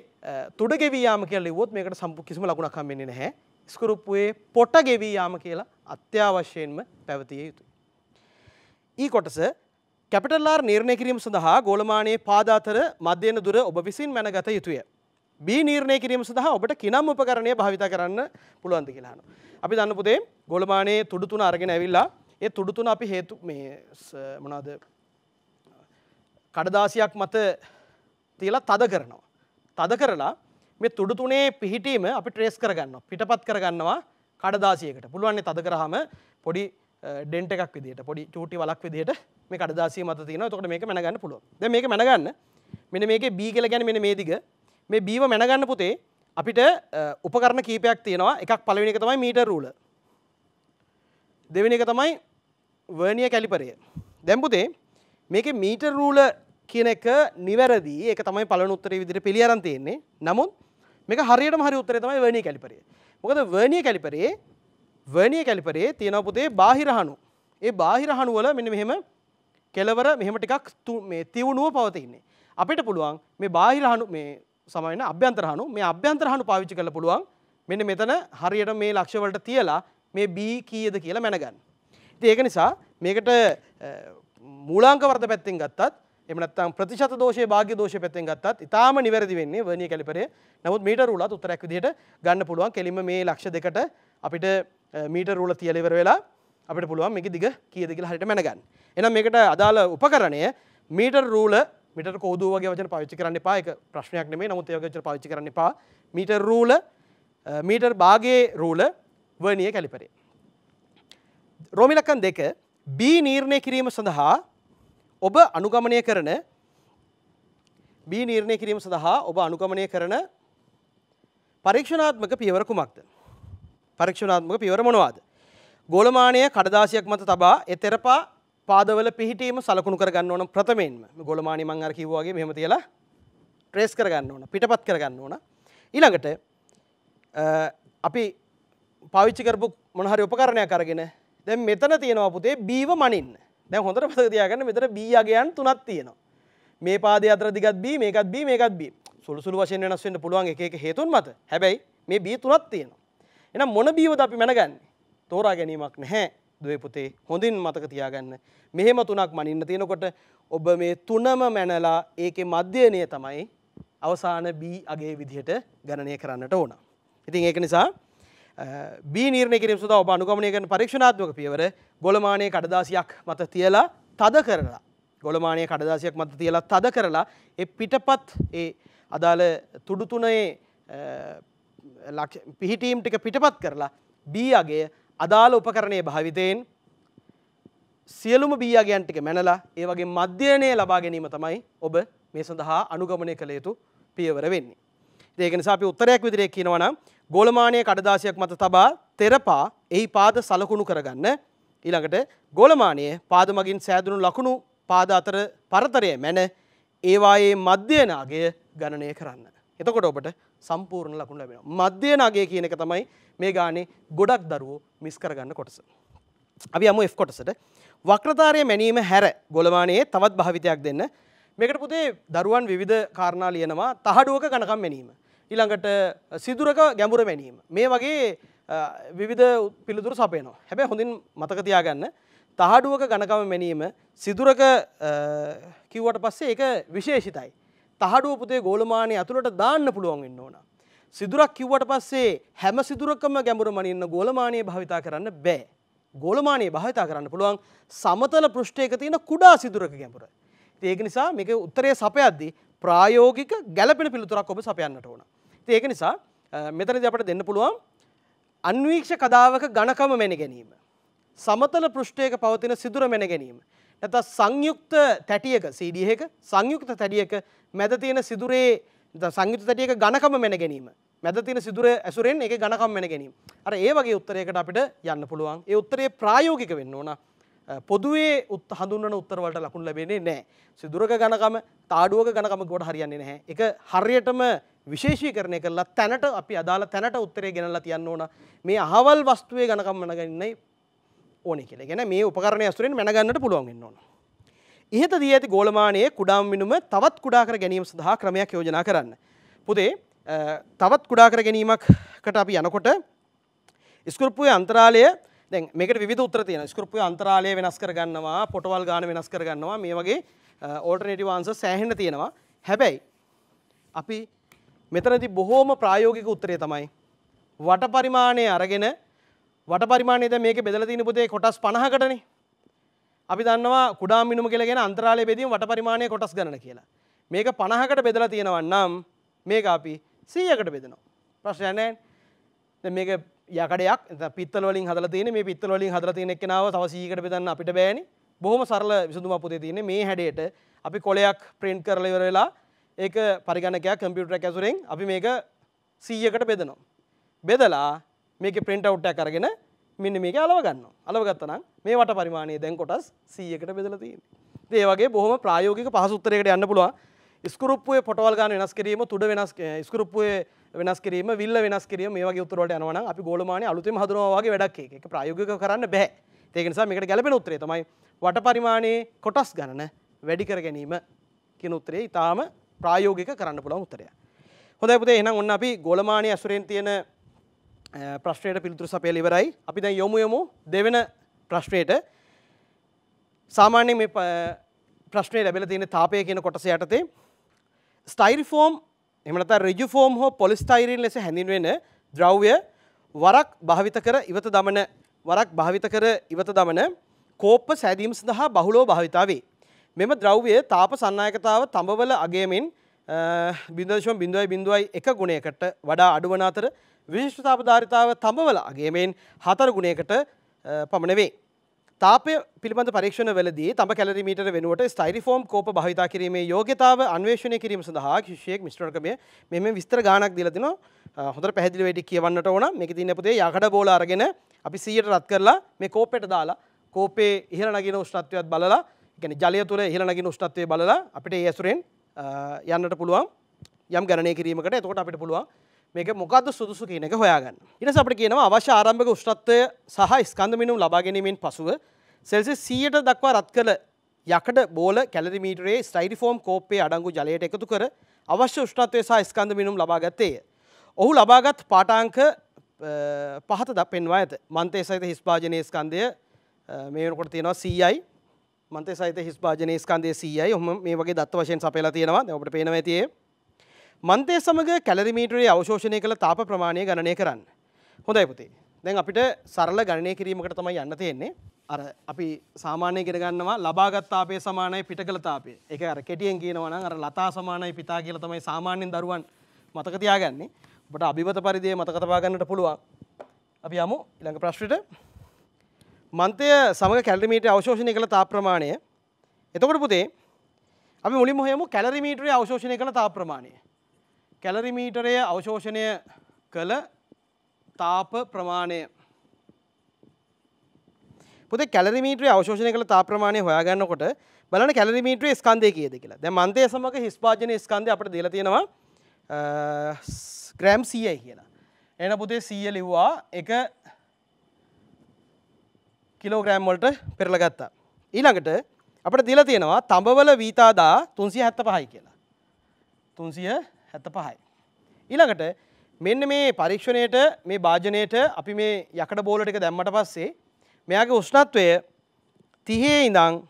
තුඩ ගෙවීයාම කියල වොත් මේකට සම්පු කිසිම ලකුණක් හම්බෙන්නේ නැහැ ස්කරුප්පුයේ පොට ගෙවීයාම කියලා අත්‍යවශ්‍යයෙන්ම පැවතිය යුතුයි. ඊ කොටස කැපිටල්ලාර් නිර්ණය කිරීම සඳහා ගෝලමානයේ පාදාතර මධ්‍යන දුර ඔබ විසින් මැනගත යුතුය. බී නිර්ණය කිරීම සඳහා ඔබට කිනම් උපකරණය භාවිතා කරන්න පුළුවන්ද කියලාන. අපි දන්න පුදේ ගොලමානයේ තුඩුතුන අරගෙන ඇවිල්ලා ඒ තුඩුතුන අපි හේතු මොනාද කඩදාසියක් මත තියලා තද කරනවා. තද කරලා මේ තුඩු තුනේ පිහිටීම අපි ට්‍රේස් කරගන්නවා. පිටපත් කරගන්නවා කඩදාසියකට. පුළුවන් තද කරාම පොඩි ඩෙන්ට් එකක් විදිහට පොඩි චූටි වලක් විදිහට මේ කඩදාසිය මත තියෙනවා. එතකොට මේක මැනගන්න පුළුවන්. දැන් මේක මැනගන්න මෙන්න මේකේ B කියලා කියන්නේ මෙන්න මේ දිග. මේ Bව මැනගන්න පුතේ අපිට උපකරණ කීපයක් තියෙනවා. එකක් පළවෙනි එක තමයි මීටර් රූල. දෙවෙනි එක තමයි වර්නිය කැලිපරය. දැන් පුතේ මේකේ මීටර් රූල කියන එක නිවැරදි ඒක තමයි පළවෙනි උත්තරේ විදිහට පිළිඅරන් තියෙන්නේ. නමුත් මේක හරියටම හරි උත්තරේ තමයි වර්නිය කැලිපරේ. මොකද වර්නිය කැලිපරේ වර්නිය කැලිපරේ තියෙන පුතේ බාහිර හණු. ඒ බාහිර හණු වල මෙන්න මෙහෙම කෙලවර මෙහෙම ටිකක් මේ තියුණුව පවතින්නේ. අපිට පුළුවන් මේ බාහිර හණු මේ සමාන අභ්‍යන්තර හණු මේ අභ්‍යන්තර හණු පාවිච්චි කරලා පුළුවන් මෙන්න මෙතන හරියට මේ ලක්ෂ්‍ය වලට තියලා මේ B කීයද කියලා මැනගන්න. ඉතින් ඒක නිසා මේකට මූලාංක වර්ග පැත්තෙන් ගත්තත් එමනත්තම් ප්‍රතිශත දෝෂය භාග්‍ය දෝෂය පැත්තෙන් ගත්තත් ඉතාම නිවැරදි වෙන්නේ වර්ණීය කැලිපරය. නමුත් මීටර් රූලත් උත්තරයක් විදිහට ගන්න පුළුවන්. කෙලින්ම මේ ලක්ෂ දෙකට අපිට මීටර් රූල තියලා ඉවර වෙලා අපිට පුළුවන් මේක දිග කීයද කියලා හරියට මැනගන්න. එහෙනම් මේකට අදාළ උපකරණය මීටර් රූල මිටර් කෝදුව වගේ වචන පාවිච්චි කරන්න එපා. ඒක ප්‍රශ්නයක් නෙමෙයි. නමුත් ඒ වගේ වචන පාවිච්චි කරන්න එපා. මීටර් රූල මීටර් භාගයේ රූල වර්ණීය කැලිපරය. රෝමි ලක්කම් දෙක B නිර්ණය කිරීම සඳහා ඔබ අනුගමනය කරන B නිර්ණය කිරීම සඳහා ඔබ අනුගමනය කරන පරීක්ෂණාත්මක පියවර කුමක්ද? පරීක්ෂණාත්මක පියවර මොනවාද? ගෝලමානය කඩදාසියක් මත තබා එතරපා පාදවල පිහිටීම සලකුණු කරගන්න ඕන ප්‍රථමයෙන්ම. ගෝලමානය මං අර කිව්වා වගේ මෙහෙම තියලා ට්‍රේස් කරගන්න ඕන. පිටපත් කරගන්න ඕන. ඊළඟට අපි පාවිච්චි කරපු මොන හරි උපකරණයක් අරගෙන දැන් මෙතන තියෙනවා පුතේ බීව මනින්න. දැ හොඳට පසතියාගන්න මෙතර බියගයන් තුනත් තියෙනවා මේ පාද අතර දිගත් බී මේකත් බී මේකත් බී සුළුසුළු වශයෙන් වෙනස්වෙන්න පුළුවන් එක හේතුන් මත හැබැයි මේ බී තුනත් තියෙනවා එනම් මොන බීවද අපි මැනගන්නේ තෝරා ගැනීමක් නැහැ දුවේ පුතේ හොඳින් මතක තියාගන්න මෙහෙම තුනක් මනින්න තියෙනකොට ඔබ මේ තුනම මැනලා ඒකේ මධ්‍යනය තමයි අවසාන බී අගේ විදිහට ගණනය කරන්නට ඕන ඉතින් ඒක නිසා බී නිර්ණය කිරීම සඳහා ඔබ අනුගමනය කරන පරීක්ෂණාත්මක පියවර ගොළමානයේ කඩදාසියක් මත තියලා තද කරලා ගොළමානයේ කඩදාසියක් මත තියලා තද කරලා ඒ පිටපත් ඒ අදාළ තුඩු තුනේ පිහිටීම් ටික පිටපත් කරලා බී අගය අදාළ උපකරණයේ භාවිතයෙන් සියලුම බී අගයන් ටික මැනලා ඒ වගේ මධ්‍යයනය ලබා ගැනීම තමයි ඔබ මේ සඳහා අනුගමනය කළ යුතු පියවර වෙන්නේ ඒක නිසා අපි උත්තරයක් විදිහට කියනවා නම් ගෝලමානීය කඩදාසියක් මත තබා තෙරපා එහි පාද සලකුණු කරගන්න ඊළඟට ගෝලමානීය පාද මගින් සෑදුණු ලකුණු පාද අතර පරතරය මැන ඒවායේ මධ්‍ය නාගය ගණනය කරන්න. එතකොට ඔබට සම්පූර්ණ ලකුණු ලැබෙනවා. මධ්‍ය නාගය කියන එක තමයි මේ ගානේ ගොඩක් දරුවෝ මිස් කරගන්න කොටස. අපි යමු F කොටසට. වක්‍රතාරය මැනීම හැර ගොලමානයේ තවත් භාවිතයක් දෙන්න. මේකට පුතේ දරුවන් විවිධ කාරණා ලියනවා තහඩුවක ගණකම් මැනීම. ඊළඟට සිදුරක ගැඹුර මැනීම. මේ වගේ විවිධ පිළිතුර සපයනවා. හැබැ හොඳින් මතක තියාගන්න තහඩුවක ගණකම මැනීම සිදුරක කිව්වට පස්සේ ඒක විශේෂිතයි. තහඩුව පුතේ ගෝලමානය ඇතුළට දාන්න පුළුවන් වෙන්න ඕන. සිදුරක් කිව්වට පස්සේ හැම සිදුරකම ගැඹුර මනින්න ගෝලමානය භවිතා කරන්න බෑ. ගෝලමානය භාවිතා කරන්න පුළුවන් සමතල පෘෂ්ඨයක තියෙන කුඩා සිදුරක ගැඹුර. ඒක නිසා මේක උත්තරය සපයද්දී ප්‍රායෝගික ගැලපෙන පිළිතුරක් ඔබ සපයන්නට ඕන. ඒක නිසා මෙතනද අපට දෙන්න පුළුවන් අන්වීක්ෂ කදාවක ගණකම මෙන ගැනීම. සමතල පෘෂ්ඨයක පවතින සිදුර මෙන ගැනීම. නැත සංයුක්ත තැටියක සඩහක සංයුක්ත තැටියක මැද තියෙන සිදුරේ සංයුක්ත තැටියක ගණකම මෙන ගැනීම. මැද තියෙන සිදුර ඇසුරෙන් එක ගණකම් මෙන ගැනීම. අර ඒ වගේ උත්තරයකට අපිට යන්න පුළුවන්. ඒ උත්තරේ ප්‍රායෝගික වෙන්න ඕන. පොදුවේ උත් හඳුන්වන උත්තරවලට ලකුණු ලැබෙන්නේ නැහැ. සිදුරක ගණකම, තාඩුවක ගණකම කොට හරියන්නේ නැහැ. ඒක හරියටම විශේෂීකරණය කරලා තැනට අපි අදාළ තැනට උත්තරේ ගෙනල්ලා තියන්න ඕන මේ අහවල් වස්තුවේ ගණකම් මැනගන්නයි ඕනේ කියලා. ගැන මේ උපකරණය ඇසුරෙන් මැනගන්නට පුළුවන් වෙන්න ඕන. ඉහත දී ඇති ගෝලමානයේ කුඩාම් මිනුම තවත් කුඩා කර ගැනීම සඳහා ක්‍රමයක් යෝජනා කරන්න. පුතේ තවත් කුඩා කර ගැනීමක්කට අපි යනකොට ස්කෘප්පුවේ අන්තරාලය දැන් මේකට විවිධ උත්තර තියෙනවා. ස්කෘප්පුවේ අන්තරාලය වෙනස් කරගන්නවා, පොටවල් ගාන වෙනස් කරගන්නවා. මේ වගේ ඕල්ටර්නේටිව් ආන්සර් සෑහෙන්න තියෙනවා. හැබැයි අපි මෙතනදී බොහෝම ප්‍රායෝගික උත්තරේ තමයි වට පරිමාණය අරගෙන වට පරිමාණය දැන් මේකේ බෙදලා තියෙන පුතේ කොටස් 50කටනේ. අපි දන්නවා කුඩා මිනුම කියලා කියන අන්තරාලයේ බෙදීම වට පරිමාණය කොටස් ගණන කියලා. මේක 50කට බෙදලා තියෙනවා නම් මේක අපි 100කට බෙදනවා. ප්‍රශ්නයක් නැහැ. දැන් මේක යකඩයක් පිත්තල වලින් හදලා තියෙන්නේ මේ පිත්තල වලින් හදලා තියෙන එක්කෙනාව තව 100කට බෙදන්න අපිට බෑනේ. බොහොම සරල විසඳුමක් පුතේ තියෙන්නේ මේ හැඩයට අපි කොලයක් print කරලා ඉවර වෙලා ඒක පරිගණකයක් කම්පියුටරයක් ඇසුරෙන් අපි මේක සීයකට බෙදනවා. බෙදලා මේක ප්‍රින්ට් අවුට් එකක් අරගෙන මෙන්න මේක අලව ගන්නවා. අලව ගත්තනම් මේ වට පරිමාණය දැන් කොටස් 100කට බෙදලා තියෙනවා. ඉතින් ඒ වගේ බොහොම ප්‍රායෝගික පහසු උත්තරයකට යන්න පුළුවන්. ස්කුරුප්පුවේ පොටවල් ගන්න වෙනස් කිරීම, තුඩ වෙනස් ස්කුරුප්පුවේ වෙනස් කිරීම, විල්ල වෙනස් කිරීම මේ වගේ උත්තර වලට යනවා නම් අපි ගෝලමානය අලුතෙන් හදනවා වගේ වැඩක් ඒක. ඒක ප්‍රායෝගිකව කරන්න බෑ. ඒක නිසා මේකට ගැළපෙන උත්තරය තමයි වට පරිමාණයේ කොටස් ගණන වැඩි කර ගැනීම කියන උත්තරේ ඊටාම ප්‍රායෝගික කරන්න පුළුවන් උත්තරය. හොඳයි පුතේ එහෙනම් ඔන්න අපි ගෝලමානී ඇසුරෙන් තියෙන ප්‍රශ්නයට පිළිතුරු සපයලා ඉවරයි. අපි දැන් යොමු යමු දෙවෙන ප්‍රශ්නයට. සාමාන්‍යයෙන් මේ ප්‍රශ්නේ ලැබිලා තියෙන තාපය කියන කොටස යටතේ ස්ටයිරිෆෝම් එහෙම නැත්නම් රිජු ෆෝම් හෝ පොලිස්ටයිරින් ලෙස හැඳින්වෙන ද්‍රව්‍ය වරක් භාවිත කර ඉවත දමන වරක් භාවිත කර ඉවත දමන කෝප්ප සෑදීම සඳහා බහුලව භාවිතා වේ. මෙම ද්‍රව්‍යය තාප සන්නායකතාව තඹවල අගයමින් බිදශම බිඳුවයි බිඳුවයි එක ගුණයකට වඩා අඩුවන අතර විශිෂ්ඨතාපධාරිතාව තඹවල අගේමෙන් හතර ගුණයකට පමණ වේ. තාපය පිළිබඳ පරීක්ෂණ වලදී තම කැලරිමීට වෙනුවට ස්ටයිරිෆෝම් කෝප භවිතා කිරීමේ යෝග්‍යතාව අන්වේෂණය කිරීම සඳහා ශිෂ්‍යයෙක් මිස්ටර්කමය මෙම විස්තර ගානක් දීලා තිනවා හොඳට පැහැදිලි වෙඩි කියවන්නට ඕන මේක තියෙන පුතේ යකඩ බෝල අරගෙන අපි 100ට රත් කරලා මේ කෝපයට දාලා කෝපේ ඉහළ නගින උෂ්ණත්වයත් බලලා කැන ජලය තුළ හිලනගින් උෂ්ටත්වය බලලා අපිට ඒ ඇසුරෙන් යන්නට පුළුවන් යම් ගණනය කිරීමකට එතකොට අපිට පුළුවන් මේක මොකද සුදුසු කියන එක හොයාගන්න. ඉනිස අපිට කියනවා අවශ්‍ය ආරම්භක උෂ්ණත්වය සහ ස්කන්ධ මිනුම් ලබා ගැනීමෙන් පසුව සෙල්සියස් 100ට දක්වා රත් කළ යකඩ බෝල කැලරි මීටරයේ ස්ටයිරිෆෝම් කෝප්පයේ අඩංගු ජලයට එකතු කර අවශ්‍ය උෂ්ණත්වය සහ ස්කන්ධ මිනුම් ලබා ගත්තේය. ඔහු ලබාගත් පාටාංක පහත ද පෙන්වා ඇත. මන්තේ සහිත හිස් භාජනයේ ස්කන්ධය මේ වෙනකොට තියෙනවා CI මන්තේ සහිත හිස් භාජනයේ ස්කන්ධය 100යි. ඔහොම මේ වගේ දත්ත වශයෙන් සපයලා තියෙනවා. දැන් අපිට පේනවා ඇති ඒ. මන්තේ සමග කැලරි මීටරේ අවශෝෂණය කළ තාප ප්‍රමාණය ගණනය කරන්න. හොඳයි පුතේ. දැන් අපිට සරල ගණනය කිරීමකට තමයි යන්න තියෙන්නේ. අර අපි සාමාන්‍ය ඉගෙන ගන්නවා ලබාගත් තාපය සමානයි පිටකල තාපය. ඒක අර කෙටියෙන් කියනවා නම් අර ලතා සමානයි පිතා කියලා තමයි සාමාන්‍යයෙන් දරුවන් මතක තියාගන්නේ. ඔබට අභිමත පරිදි මතක තබා ගන්නට පුළුවන්. අපි යමු ඊළඟ ප්‍රශ්නෙට. මන්තය සමඟ කැල්රිමීට අවශෝෂණය කළ තා ප්‍රමාණය එතකොට පුතේ අපි මුලින් හොයමු කැලරිමීටරය අවශෝෂණය කළ තා ප්‍රමාණය කැලරිමීටරය අවශෝෂණය කළ තාප ප්‍රමාණය පුතේ කැලරිමීටරය අවශෝෂණය කළ තා ප්‍රමාණය හොයාගන්නකොට බලන කැලරිමීටරය ස්කන්ධය කියද කියලා. දැන් මන්තය සමග හිස්පාජන ස්කන්ධය අපිට දීලා තියෙනවා ග්‍රෑම් 100යි කියලා. එහෙනම් පුතේ 100 ලිව්වා 1 කිලෝග්‍රෑම් වලට පෙරලා ගත්තා. ඊළඟට අපිට දීලා තියෙනවා තඹවල වීතාදා 375යි කියලා. 375යි. ඊළඟට මෙන්න මේ පරීක්ෂණයට මේ භාජනයට අපි මේ යකඩ බෝල ටික දැම්මට පස්සේ මෙයාගේ උෂ්ණත්වය 30 ඉඳන්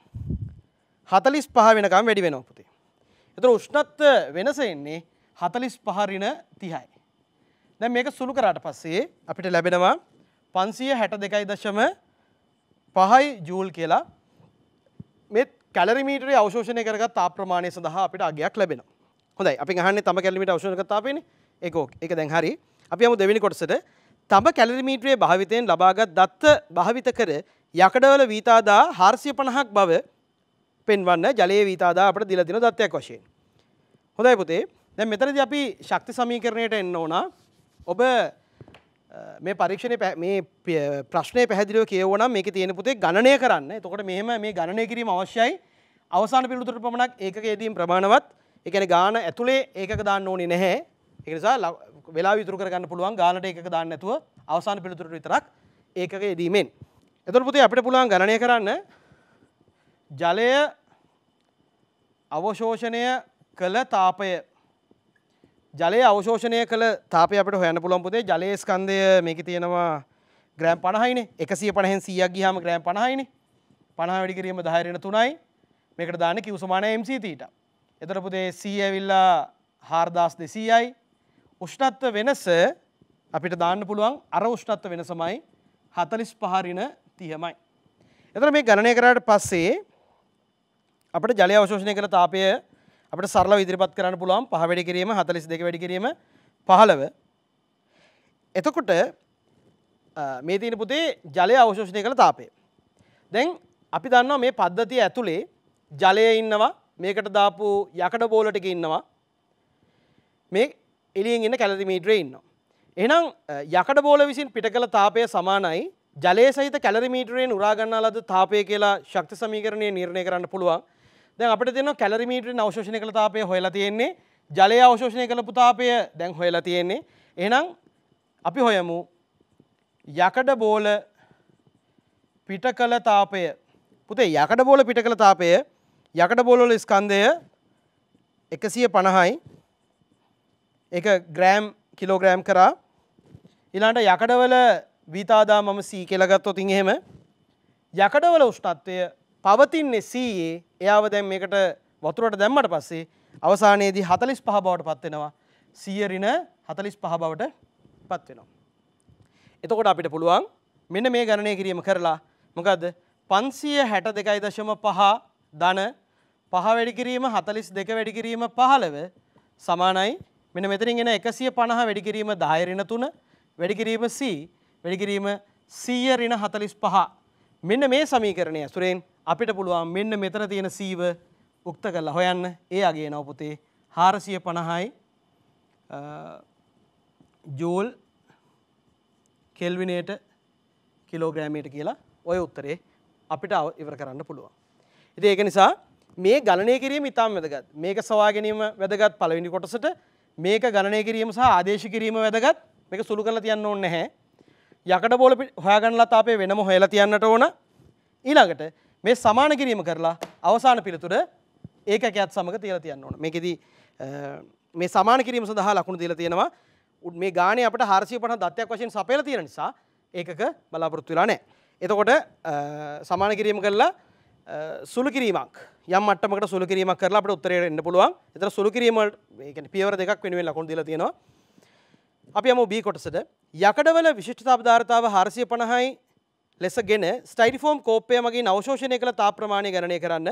45 වෙනකම් වැඩි වෙනවා පුතේ. ඒතර උෂ්ණත්ව වෙනස එන්නේ 45 රින 30යි. දැන් මේක සුළු කරාට පස්සේ අපිට ලැබෙනවා 562.5 පහයි ජූල් කියලා මෙත් කැලරිමීට අවශෝෂණය කරග තාප්‍රමාණය සඳහා අපිට අගයක් ලැබෙන හොඳයි අපි හන්න තම කැලිමිට අවශෂකතාපන එක එක දැන් හරි අපි හම දෙවිනි කොටසට තම කැලරිමීට්‍රේ භාවිතයෙන් ලබාගත් දත්ත භාවිත කර යකඩවල වීතාදා හාර්සිය පණහක් බව පෙන්වන්න ජලයේ වීතාදා අපට දිලතින දත්වයක් වශයෙන් හොඳයි පුතේ දැන් මෙතනදී අපි ශක්ති සමීකරණයට එන්න ඕනා ඔබ මේ පරීක්ෂණය මේ ප්‍රශ්නය පැදිලිව කියවනම් මේක තියෙන පුතේ ගණනය කරන්න තකොට මෙහම මේ ගණනය කිරීම අවශ්‍යයි අවසාන පිළිතුර පමණක් ඒක ඒදීම් ප්‍රමාණවත් එකන ගාන ඇතුළේ ඒක දාන්න ඕනි නැහැ එකනිසා වෙලා විතුර කරගන්න පුළුවන් ගානට ඒක දාන්න ඇතුව අවසාන පිළිතුරට විතරක් ඒක එදීමෙන්. එතුර පුතේ අපිට පුළුවන් ගණනය කරන්න ජලය අවශෝෂණය කළ තාපය ජලය අවශෝෂණය කළ තාපය අපට හොයන්න පුළුවන් පුතේ ජලයේ ස්කන්ධය මේක තියෙනවා ග්‍රෑම් 50යිනේ 150න් 100ක් ගියාම ග්‍රෑම් 50යිනේ 50 වැඩි කිරීම 10 ඍණ 3යි මේකට දාන්නේ Q සමාන mc තීටා. එතකොට පුතේ 100 ඇවිල්ලා 4200යි. උෂ්ණත්ව වෙනස අපිට දාන්න පුළුවන් අර උෂ්ණත්ව වෙනසමයි 45 ඍණ 30මයි. එතකොට මේ ගණනය කරාට පස්සේ අපිට ජලය අවශෝෂණය කළ තාපය අපට සරලව ඉදිරිපත් කරන්න පුළුවන් පහ වැඩි කිරීම හතලිස් දෙක වැඩි කිරීම පහළව. එතකොට මේ තියෙන පුතේ ජලය අවශෝෂණය කළ තාපය. දැන් අපි දන්නවා මේ පද්ධතිය ඇතුළේ ජලය ඉන්නවා මේකට දාපු යකඩ බෝලටක ඉන්නවා මේ එලියෙන් ඉන්න කැලරිමීටරේ ඉන්නවා. එහෙනම් යකඩ බෝල විසින් පිට කළ තාපය සමානයි ජලය සහිත කැලරිමීටරයෙන් උරාගන්නා ලද තාපය කියලා ශක්ති සමීකරණය නිර්ණය කරන්න පුළුවන් දැන් අපිට තියෙනවා කැලරිමීටරෙන් අවශෝෂණය කළ තාපය හොයලා තියෙන්නේ ජලය අවශෝෂණය කළපු තාපය දැන් හොයලා තියෙන්නේ එහෙනම් අපි හොයමු යකඩ බෝල පිට කළ තාපය පුතේ යකඩ බෝල පිට කළ තාපය යකඩ බෝල වල ස්කන්ධය 150යි ඒක ග්‍රෑම් කිලෝග්‍රෑම් කරා ඊළඟට යකඩවල වීතාදා මම C කියලා ගත්තොත් ඉතින් එහෙම යකඩවල උෂ්ණත්වය පවතින්නේ C යේ එයාව දැන් මේකට වතුරට දැම්මට පස්සේ අවසානයේදී හතලිස් පහ බවට පත්වෙනවා සියරින හතලිස් පහ බවට පත්වෙනවා. එතකොට අපිට පුළුවන් මෙන්න මේ ගණනය කිරීම කරලා මොකද පන්සිය හැට දෙකයි දශම පහ දන පහ වැඩිකිරීම හතලිස් දෙක වැඩිකිරීම පහළව සමානයි මෙන මෙතරින් එෙන එකසිය පණහ වැඩිකිරීම දායරින තුන වැඩිකිරීම සී වැඩිකිරීම සීය රින හතලිස් පහ මෙන්න මේ සමීකරණය ඇසුරෙන් අපිට පුළුවන් මෙන්න මෙතන තියෙන සීව උක්ත කරලා හොයන්න ඒ අගේ නවපොතේ හාරසිය පණහයි ජූල් කෙල්විනයට කිලෝග්‍රෑමීට කියලා ඔය උත්තරේ අපිට ඉවර කරන්න පුළුවන්. ඉති ඒක නිසා මේ ගණනය කිරීම ඉතාම් වැදගත් මේක සවාගැනීම වැදගත් පලවෙනි කොටසට මේක ගණනය කිරීම සහ ආදේශ කිරීම වැදගත් මේක සුළු කරලා තියන්න ඕන්න නැහැ. යකට බෝල හොයාගන්නලත් අපේ වෙනම හොයලා තියන්නට ඕන ඊළඟට මේ සමාන කිරීම කරලා අවසාන පිළිතුර ඒකකයත් සමග තියලා තියන්න ඕන. මේකෙදි මේ සමාන කිරීම සඳහා ලකුණු දීලා තියෙනවා. මේ ගානේ අපිට 450 දත්තයක් වශයෙන් සපයලා තියෙන නිසා ඒකක බලාපොරොත්තු වෙලා නැහැ. එතකොට සමාන කිරීම කරලා සුළු කිරීමක් යම් මට්ටමකට සුළු කිරීමක් කරලා අපිට උත්තරයට එන්න පුළුවන්. ඒතර සුළු කිරීම ඒ කියන්නේ පියවර දෙකක් වෙනුවෙන් ලකුණු දීලා තියෙනවා. අපි යමු B කොටසට. යකඩවල විශිෂ්ටතා පදාර්ථතාව 450යි ලෙස ගෙන ස්ටයිරිෆෝම් කෝපය මගේ නවශෝෂණය කළ තා ප්‍රමාණය ගණනය කරන්න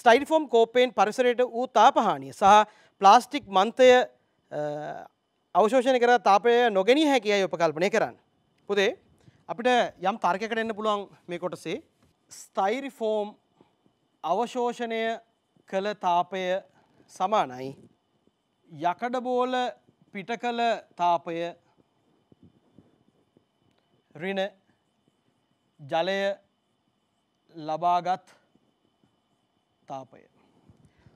ස්ටයිරිෆෝම් කෝපයෙන් පරිසරයට වූ තාපහානිය සහ ප්ලාස්ටික් මන්තය අවශෝෂණය කර තාපය නොගැනී හැකිය යොපකල්පනය කරන්න. පුදේ අපිට යම් තර්කකට එන්න පුළුවන් මේ කොටසේ ස්ටයිරිෆෝම් අවශෝෂණය කළ තාපය සමානයි යකඩබෝල පිට කළ තාපය රින ජලය ලබාගත් තාපය.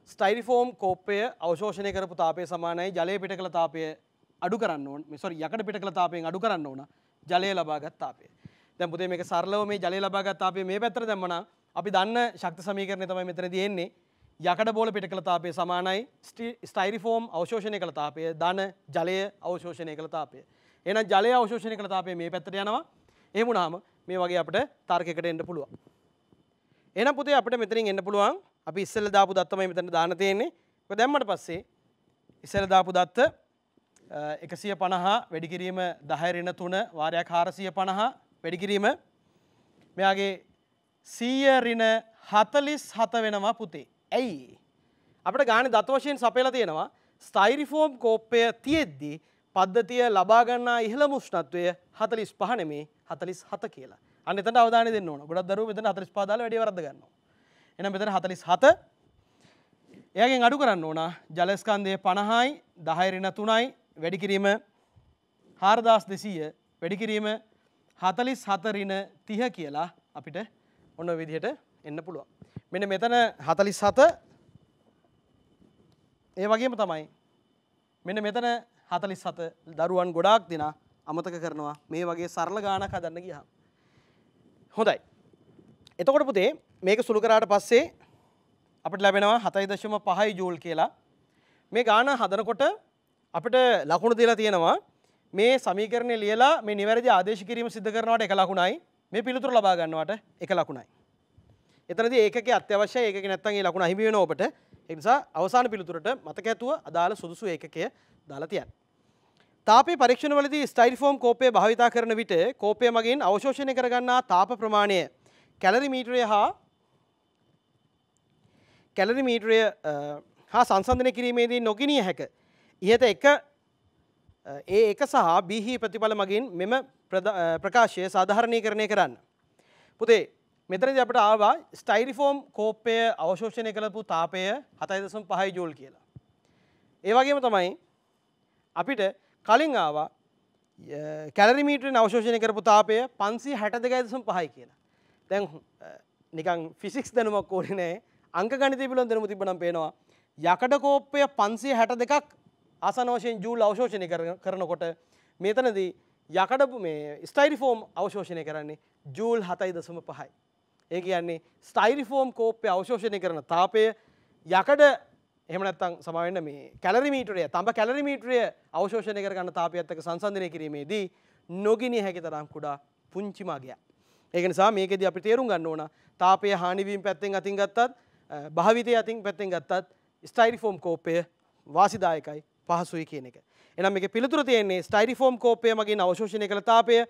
ස්ටයිරිෆෝම් කෝපය අවශෝෂණය කරපු තාපය සමානයි ජලය පිට කළ තාපය අඩු කරන්න ඕන් මෙසොරි යකට පිට කළ තාපයෙන් අඩු කරන්න ඕන ජලය ලබාගත් තාපය දැන් පුතේ මේක සරලව මේ ජලය ලබාගත් තාපය මේ පැත්තට දැම්මනම් අපි දන්න ශක්ති සමීකරණය තමයි මෙතනදී එන්නේ යකඩ බෝල පිට කළ තාපය සමානයි ස්ටයිරිෆෝම් අවශෝෂණය කළ තාපය ධන ජලය අවශෝෂණය කළ තාපය එහෙනම් ජලය අවශෝෂණය කළ තාපය මේ පැත්තට යනවා එහෙම වුණාම මේ වගේ අපට තර්කයකට එන්න පුළුවන්. එහෙනම් පුතේ අපිට මෙතනින් එන්න පුළුවන්. අපි ඉස්සෙල්ල දාපු දත් තමයි මෙතන දාන්න තියෙන්නේ. ඔක දැම්මට පස්සේ ඉස්සෙල්ල දාපු දත්ත 150 වැඩි කිරීම 10 ඍණ 3 වාරයක් 450 වැඩි කිරීම මෙයාගේ 100 ඍණ 47 වෙනවා පුතේ. ඇයි? අපිට ගානේ දත් වශයෙන් සපයලා තියෙනවා. ස්ටයිරිෆෝම් කෝප්පය තියෙද්දි පද්ධතිය ලබා ගන්නා ඉහළම උෂ්ණත්වය 45 නෙමේ හතලිස් හත කියලා අන්නතට අවධාන දෙන්න ඕන ගොඩක් දරුව මෙතන හතලිස් පාදාල වැඩි වරද ගන්නවා එන මෙතන හතලිස් හත එයගෙන් අඩු කරන්න ඕන ජලස්කන්දය පණහායි දහයරෙන තුනයි වැඩිකිරීම හාරදාස් දෙසීය වැඩිකිරීම හතලිස් හතරින තිහ කියලා අපිට ඔන්න විදිහට එන්න පුළුවන් මෙන මෙතන හතලිස් හත ඒ වගේම තමයි මෙන මෙතන හතලිස් සත දරුවන් ගොඩාක් දෙනා අමතක කරනවා මේ වගේ සරල ගානක් හදන්න ගියහම. හොඳයි. එතකොට පුතේ මේක සුළු කරාට පස්සේ අපිට ලැබෙනවා 7.5 ජූල් කියලා. මේ ගාන හදනකොට අපිට ලකුණු දීලා තියෙනවා මේ සමීකරණය ලියලා මේ නිවැරදි ආදේශ කිරීම සිද්ධ කරනවට එක ලකුණයි මේ පිළිතුර ලබා ගන්නවට එක ලකුණයි. එතනදී ඒකකේ අත්‍යවශ්‍යයි ඒකකේ නැත්තම් ඒ ලකුණ අහිමි වෙනවා ඔබට. ඒ නිසා අවසාන පිළිතුරට මතක ඇතුව අදාළ සුදුසු ඒකකය දාලා තියන්න. තාපේ පරීක්ෂණවලදී ස්ටයිල්ෆෝම් කෝපය භාවිතා කරන විට කෝපය මගින් අවශෝෂණය කරගන්නා තාප ප්‍රමාණය කැලරි මීටරය හා කැලරි මීටරය හා සංසන්ධනය කිරීමේදී නොගිනිය හැක. ඉහත එක ඒ එක සහ බිහි ප්‍රතිඵල මගින් මෙම ප්‍රකාශය සාධාරණය කරණය කරන්න. පුතේ මෙතරද අපට ආවා ස්ටයිරිෆෝම් කෝප්පය අවශෝෂණය කළපු තාපය හතයිදසුම් පහයි ජෝල් කියලා. ඒවගේම තමයි අපිට කලින් ආවා කැලරිමීටරෙන් අවශෝෂණය කරපු තාපය පන්සි හැට දෙකයිදසම් පහයි කියලා. දැන් නිකං ෆිසික්ස් දැනුමක් ඕනේ නෑ අංක ගණිතය පිළිබඳ දැනුම තිබ්බනම් පේනවා යකඩ කෝප්පය 562ක් ආසන වශයෙන් ජූල් අවශෝෂණය කරනකොට මෙතනදී යකඩ මේ ස්ටයිරිෆෝම් අවශෝෂණය කරන්නේ ජූල් 7.5යි. ඒ කියන්නේ ස්ටයිරිෆෝම් කෝප්පය අවශෝෂණය කරන තාපය යකඩ එහමනත්තං සමවෙන්න මේ කැලරිමීටරය තඹ කැලරිමීටරය අවශෝෂණය කරගන්න තාපයත්තක සංසන්ධනය කිරීමේදී නොගිනි හැකි තරම් කුඩා පුංචිමාගයක්. ඒක නිසා මේකෙදී අපි තේරුම් ගන්න ඕන තාපය හානිවීම පැත්තෙන් අතින් ගත්තත් භාවිතය අතින් පැත්තෙන් ගත්තත් ස්ටයිරිෆෝම් කෝපය වාසිදායකයි පහසුයි කියන එක. එනම් මේ පිළිතුර තියෙන්නේ ස්ටයිරිෆෝම් කෝපය මගින් අවශෝෂණය කළ තාපය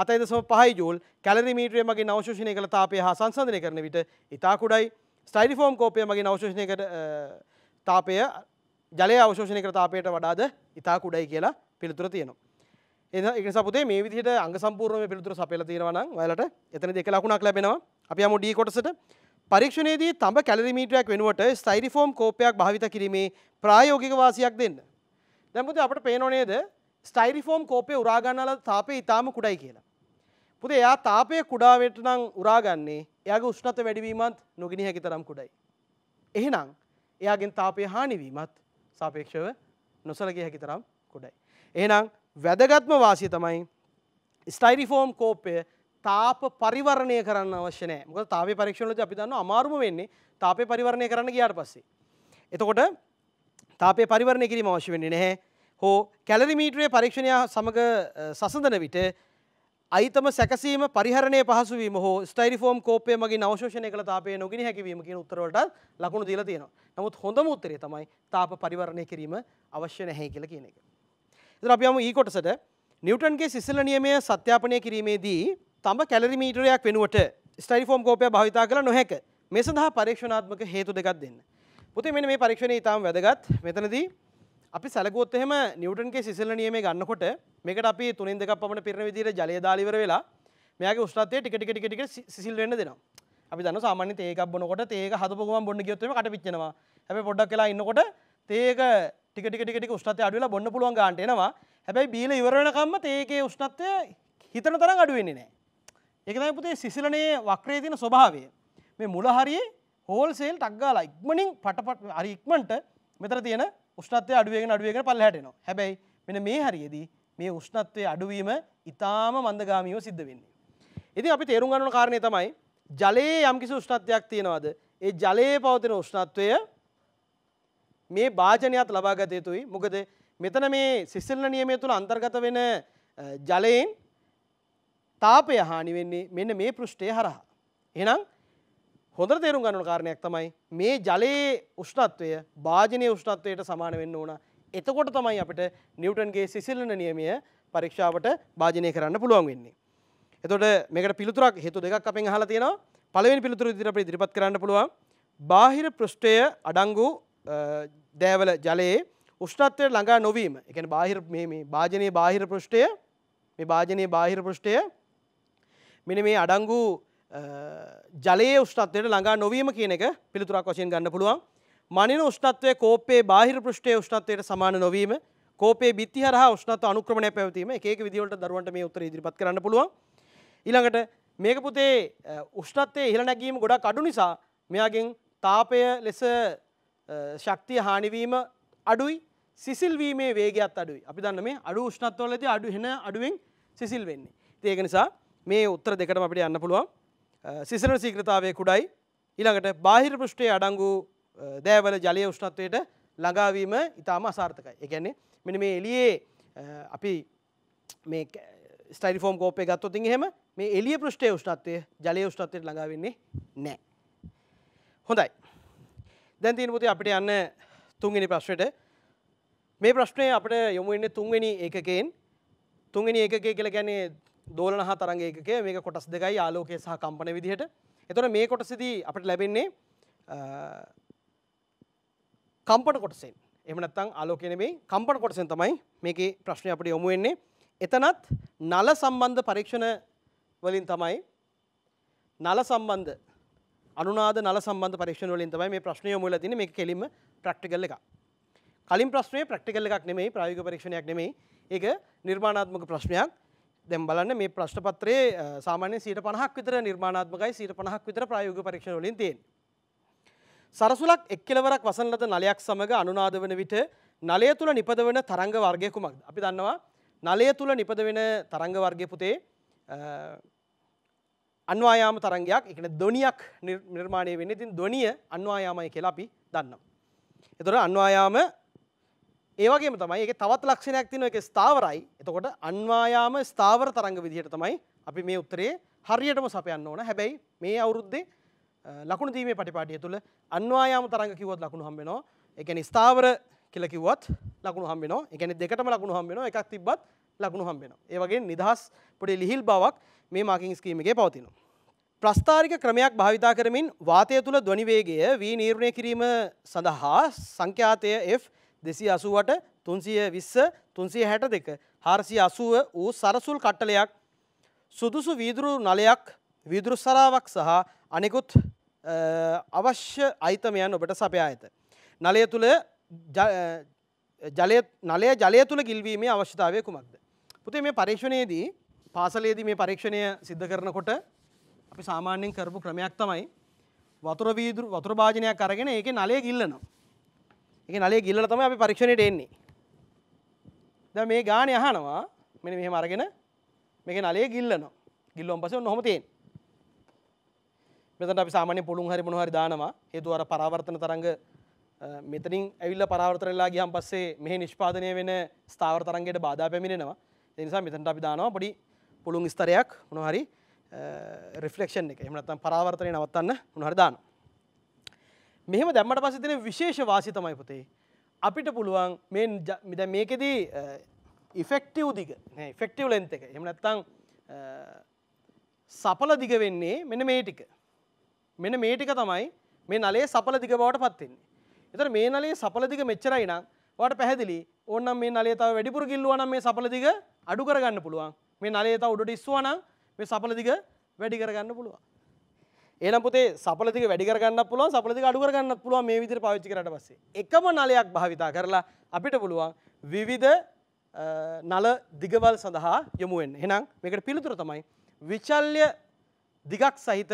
හතයි දශම පහයි ජූල් කැලරිමීටරය මගින් අවශෝෂණය කළ තාපය හා සංසන්ධනය කරන විට ඉතා කුඩයි ස්ටයිරිෆෝම් කෝපය මගින් අවශෝෂණය තාපය ජලය අවශෝෂණය කර තාපයට වඩාද ඉතා කුඩයි කියලා පිළිතුර තියෙනවා. එ එක සපුතේ මේ විදිහට අංග සම්පූර්ණම පිළිතුර සපයලා තියෙනවා නම් ඔයාලට එතනදී එක ලකුණක් ලැබෙනවා. අපි යමු D කොටසට. පරීක්ෂණයේදී තඹ කැලරිමීටරයක් වෙනුවට ස්ටයිරිෆෝම් කෝපයක් භාවිත කිරීමේ ප්‍රායෝගික වාසියක් දෙන්න. දැන් පුතේ අපිට පේනෝ නේද ස්ටයිරිෆෝම් කෝපය උරා ගන්නාලා තාපය ඊටාම කුඩයි කියලා. පුතේ එයා තාපය කුඩා වෙන්න නම් උරාගන්නේ එයාගේ උෂ්ණත්ව වැඩිවීමත් නොගිනි හැකි තරම් කුඩයි. එහෙනම් එයාගෙන් තාපය හානිවීමත් සාපේක්ෂව නොසලගේ හැකි තරම් කොඩයි. එහනම් වැදගත්ම වාසිය තමයි ස්ටයිරිෆෝම් කෝපය තාප පරිවරණය කරන්න අවශ්‍යනෑ මොක තාපය පරීක්ෂණලද අපි දන්න අමාරුම වෙන්නේ තාපය පරිවරණය කරන්න ගියාට පස්සේ. එතකොට තාපය පරිවරණය කිරීම අවශ්‍ය වෙන්නේ නැහැ හෝ කැලරිමීටරේ පරීක්ෂණය සමඟ සසඳන විට අයිතම සැකසීම පරිහරණය පහසුවීම හෝ ස්ටයිරිෆෝම් කෝපය මගේ නවශෝෂණය කළ තාපය නොගෙන හැකිවීම කියන උත්තරවලට ලකුණු දීලා තියෙනවා. නමුත් හොඳම උත්තරේ තමයි තාප පරිවර්ණය කිරීම අවශ්‍ය නැහැ කියලා කියන එක. ඉතින් අපි යමු ඊ කොටසට නිව්ටන්ගේ සිසිල නියමය සත්‍යාපනය කිරීමේදී තඹ කැලරි මීටරයක් වෙනුවට ස්ටයිරිෆෝම් කෝපය භාවිතා කළ නොහැක. මේ සඳහා පරීක්ෂණාත්මක හේතු දෙකක් දෙන්න. පුතේ මෙන්න මේ පරීක්ෂණය ඊටාම් වැදගත්. මෙතනදී අපි සැලකුවොත් එහෙම නිවටන්ගේ සිසිල නියමේ ගන්නකොට මේකට අපි තුනින් දෙකක් පමණ පිරෙන විදිහට ජලය දාලා ඉවර වෙලා මෙයාගේ උෂ්ණත්වය ටික ටික ටික ටික සිසිල් වෙන්න දෙනවා. අපි දන්නවා සාමාන්‍ය තේ එකක් බොනකොට තේ එක හදපු ගමන් බොන්න ගියොත් එහෙම කට පිච්චෙනවා. හැබැයි පොඩ්ඩක් වෙලා ඉන්නකොට තේ එක ටික ටික ටික ටික උෂ්ණත්වය අඩු වෙලා බොන්න පුළුවන් ගන්නට එනවා. හැබැයි බීලා ඉවර වෙනකම්ම තේ එකේ උෂ්ණත්වය හිතන තරම් අඩු වෙන්නේ නැහැ. ඒක තමයි පුතේ සිසිලනේ වක්‍රයේ තියෙන ස්වභාවය. මේ මුල හරියේ හෝල්සේල් ටක් ගාලා ඉක්මනින් පටපට හරි ඉක්මනට මෙතන තියෙන උෂ්ණත්වය අඩුවගෙන අඩුවගෙන පල්ලෙහාට එනවා. හැබැයි මෙන්න මේ හරියේදී මේ උෂ්ණත්වයේ අඩුවීම ඉතාම මන්දගාමීව සිද්ධ වෙන්නේ. ඉතින් අපි තේරුම් ගන්න ඕන කාරණේ තමයි ජලයේ යම්කිසි උෂ්ණත්වයක් තියෙනවද? ඒ ජලයේ පවතින උෂ්ණත්වය මේ භාජනයත් ලබා ගත යුතුයි. මොකද මෙතන මේ සිසිලන නියමය තුළ අන්තර්ගත වෙන ජලයෙන් තාපය හානි වෙන්නේ මෙන්න මේ පෘෂ්ඨය හරහා. එහෙනම් හොඳ තේරුම් ගන්නන කාරණයක් තමයි මේ ජලයේ උෂ්ණත්වය භාජනය උෂ්ණත්වයට සමාන වෙන්න ඕන එතකොට තමයි අපිට නිවටන්ගේ සිසිල්ලන නියමය පරීක්ෂාවට භාජනය කරන්න පුළුවන් වෙන්නේ. එතොට මේකට පිළිතුරක් හේතු දෙකක් අපෙන් හලා තියෙනවා පළවෙනි පිළිතුර විදිහට අපිට ඉදිරිපත් කරන්න පුළුවන් බාහිර පෘෂ්ඨය අඩංගු දෑවල ජලයේ උෂ්ණත්වයට ළඟා නොවීම. ඒ කියන්නේ බාහිර මේ මේ භාජනයේ බාහිර පෘෂ්ඨය මේ භාජනයේ බාහිර පෘෂ්ඨය මෙන්න මේ අඩංගු ජලයේ උෂ්ටත්වයට ළඟා නොවීම කියන එක පිළිතුරක් වශයෙන් ගන්න පුළුවන්. මනින උෂ්ණත්වය කෝපයේ බාහිර පෘෂ්ඨයේ උෂ්ණත්වයට සමාන නොවීම කෝපේ බිත්ති හරහා උෂ්ණත්ව අනුක්‍රමණය පැවතීම එක එක විදිහවලට දරුවන්ට මේ උත්තර ඉදිරිපත් කරන්න පුළුවන්. ඊළඟට මේක පුතේ උෂ්ණත්වයේ ඉහළ නැගීම ගොඩක් අඩු නිසා මෙයාගෙන් තාපය ලෙස ශක්තිය හානිවීම අඩුයි සිසිල්වීමේ වේගයක්ත් අඩුයි අපි දන්න මේ අඩු උෂ්ණත්වවලදී අඩු හෙන අඩුවෙන් සිසිල් වෙන්නේ. ඉතින් ඒක නිසා මේ උත්තර දෙකටම අපිට යන්න පුළුවන්. සිසන සීක්‍රතාවය කුඩයි ඊළඟට බාහිර පෘෂ්ටයේ අඩංගු දෑවල ජලය උෂ්ණත්වයට ළඟාවීම ඉතාම අසාර්ථකයි එකන්නේ මෙන මේ එලියේ අපි මේ ස්ටයිෆෝම් කෝපය ගත්තොතින් එහෙම මේ එලිය පෘෂ්ටය උෂ්ණත්වය ජලය උෂ්ණත්වයට ළඟාවෙන්නේ නෑ. හොඳයි. දැන් තියෙන පුතේ අපිට යන්න තුන්වෙනි ප්‍රශ්නෙට. මේ ප්‍රශ්නය අපිට යොමු වෙන්නේ තුන්වෙනි ඒකකයෙන්. තුන්වෙනි ඒකකය කියලා කියන්නේ දෝලන හා තරංග ඒකකය මේක කොටස් දෙකයි ආලෝකය සහ කම්පන විදිහට. එතකොට මේ කොටසේදී අපිට ලැබෙන්නේ කම්පන කොටසෙන්. එහෙම නැත්නම් ආලෝකය නෙමෙයි කම්පන කොටසෙන් තමයි මේකේ ප්‍රශ්නේ අපිට යොමු වෙන්නේ. එතනත් නල සම්බන්ධ පරීක්ෂණ වලින් තමයි නල සම්බන්ධ අනුනාද නල සම්බන්ධ පරීක්ෂණ වලින් තමයි මේ ප්‍රශ්නේ යොමු වෙලා තින්නේ මේක කෙලින්ම ප්‍රැක්ටිකල් එකක්. කලින් ප්‍රශ්නේ ප්‍රැක්ටිකල් එකක් නෙමෙයි ප්‍රායෝගික පරීක්ෂණයක් නෙමෙයි. ඒක නිර්මාණාත්මක ප්‍රශ්නයක්. දැම් බලන්න මේ ප්‍රශ්න පත්‍රයේ සාමාන්‍ය සීට පණහක් විතර නිර්මාණාත්මකයි සීට පණහක් විතර ප්‍රයෝග පරීක්ෂණ වලින් තියෙන. සරසුලක් එක් කෙලවරක් වසන ලද නලයක් සමග අනුනාද වන විට නලය තුළ නිපදවන තරංග වර්ගය කුමක්ද? අපි දන්නවා නලය තුළ නිපද වෙන තරංග වර්ගය පුතේ අන්වායාම තරංගයක් එකන දොනියක් නිර්මාණය වෙන්න ඉතින් දොනිය අන්වායාමයි කියලා අපි දන්නවා. එතොට අන්වායාම ඒවගේම තමයි එක තවත් ලක්ෂණයක් තියෙන එක ස්ථාවරයි එතකොට අන්වායාම ස්ථාවර තරංග විදිහට තමයි අපි මේ උත්තරේ හරියටම සපයන්න ඕන හැබැයි මේ අවුරුද්දේ ලකුණු දීමේ පටිපාටිය තුළ අන්වායාම තරංග කිව්වොත් ලකුණු හම්බෙනවා ඒ කියන්නේ ස්ථාවර කියලා කිව්වත් ලකුණු හම්බෙනවා ඒ කියන්නේ දෙකටම ලකුණු හම්බෙනවා එකක් තිබ්බත් ලකුණු හම්බෙනවා ඒ වගේ නිදහස් පොඩි ලිහිල් බවක් මේ මාකින් ස්කීම් එකේ පවතිනවා ප්‍රස්ථාරික ක්‍රමයක් භාවිතා කරමින් වාතය තුළ ධ්වනි වේගය v නිර්ණය කිරීම සඳහා සංඛ්‍යාතය f දෙසි අසුවට තුන්සිය විස්ස තුන්සිය හැට දෙක හාරසිය අසුව වූ සරසුල් කට්ටලයක් සුදුසු වීදුරු නලයක් විදුරු සරාවක් සහ අනෙකුත් අවශ්‍ය අයිතමයන් ඔබට සපයා ඇත. නලය තුළ නලය ජලය තුළ ගිල්වීමේ අවශ්‍යතාවය කුමක්ද. පුතේ මේ පරීක්ෂණයේදී පාසලේදී මේ පරීක්ෂණය සිද්ධ කරනකොට අපි සාමාන්‍යයෙන් කරපු ක්‍රමයක් තමයි වතුර වීදුරු වතුර භාජනයක් අරගෙන ඒකේ නලය ගිල්ලනවා. එක නලේ ගිල්ල තම අපි පරීක්ෂණයට එන්නේ ද මේ ගාන යහනවා මෙන මෙහෙම අරගෙන මේක නලේ ගිල්ලනවා ගිල්ලොම් පස නොහොම තියෙන් මෙතට අපි සාමාන්‍ය පුළුන් හරි මොහරි දානවා හේතු අර පරාවර්තන තරඟ මෙතනින් ඇවිල්ල පරාවර්තරලා ගියම් පස්සේ මෙහි නිෂ්පාදනය වෙන ස්ථාවර තරන්ගේට බාධා පැමිණෙනවා එනිසා මෙතට අපි දානවා පොඩි පුළුන් ස්තරයක් මොනහරි රිෆලෙක්ෂන් එක එමනත්තම් පරාවර්තනය නවත්තන්න මොනහරි දානවා මෙහෙම දැම්මට පස්සේ තියෙන විශේෂ වාසි තමයි පුතේ අපිට පුළුවන් මේ දැන් මේකෙදී ඉෆෙක්ටිව් දිග නෑ ඉෆෙක්ටිව් ලෙන්ත් එක එහෙම නැත්නම් සඵල දිග වෙන්නේ මෙන්න මේ ටික මෙන්න මේ ටික තමයි මේ නලයේ සඵල දිග බවට පත් වෙන්නේ. ඒතර මේ නලයේ සඵල දිග මෙච්චරයි නම් ඔයාලට පැහැදිලි ඕනනම් මේ නලයේ තව වැඩිපුර ගිල්ලුවා නම් මේ සඵල දිග අඩු කරගන්න පුළුවන්. මේ නලයේ තව උඩට ඉස්සුවා නම් මේ සඵල දිග වැඩි කරගන්න පුළුවන්. ඒනම් පුතේ සපලතික වැඩි කරගන්න පුළුවන් සපලතික අඩු කරගන්න පුළුවන් මේ විදිහට පාවිච්චි කරාට පස්සේ එකම නලයක් භාවිතා කරලා අපිට පුළුවන් විවිධ නල දිගවල් සඳහා යොමු වෙන්න. එහෙනම් මේකට පිළිතුර තමයි විචල්්‍ය දිගක් සහිත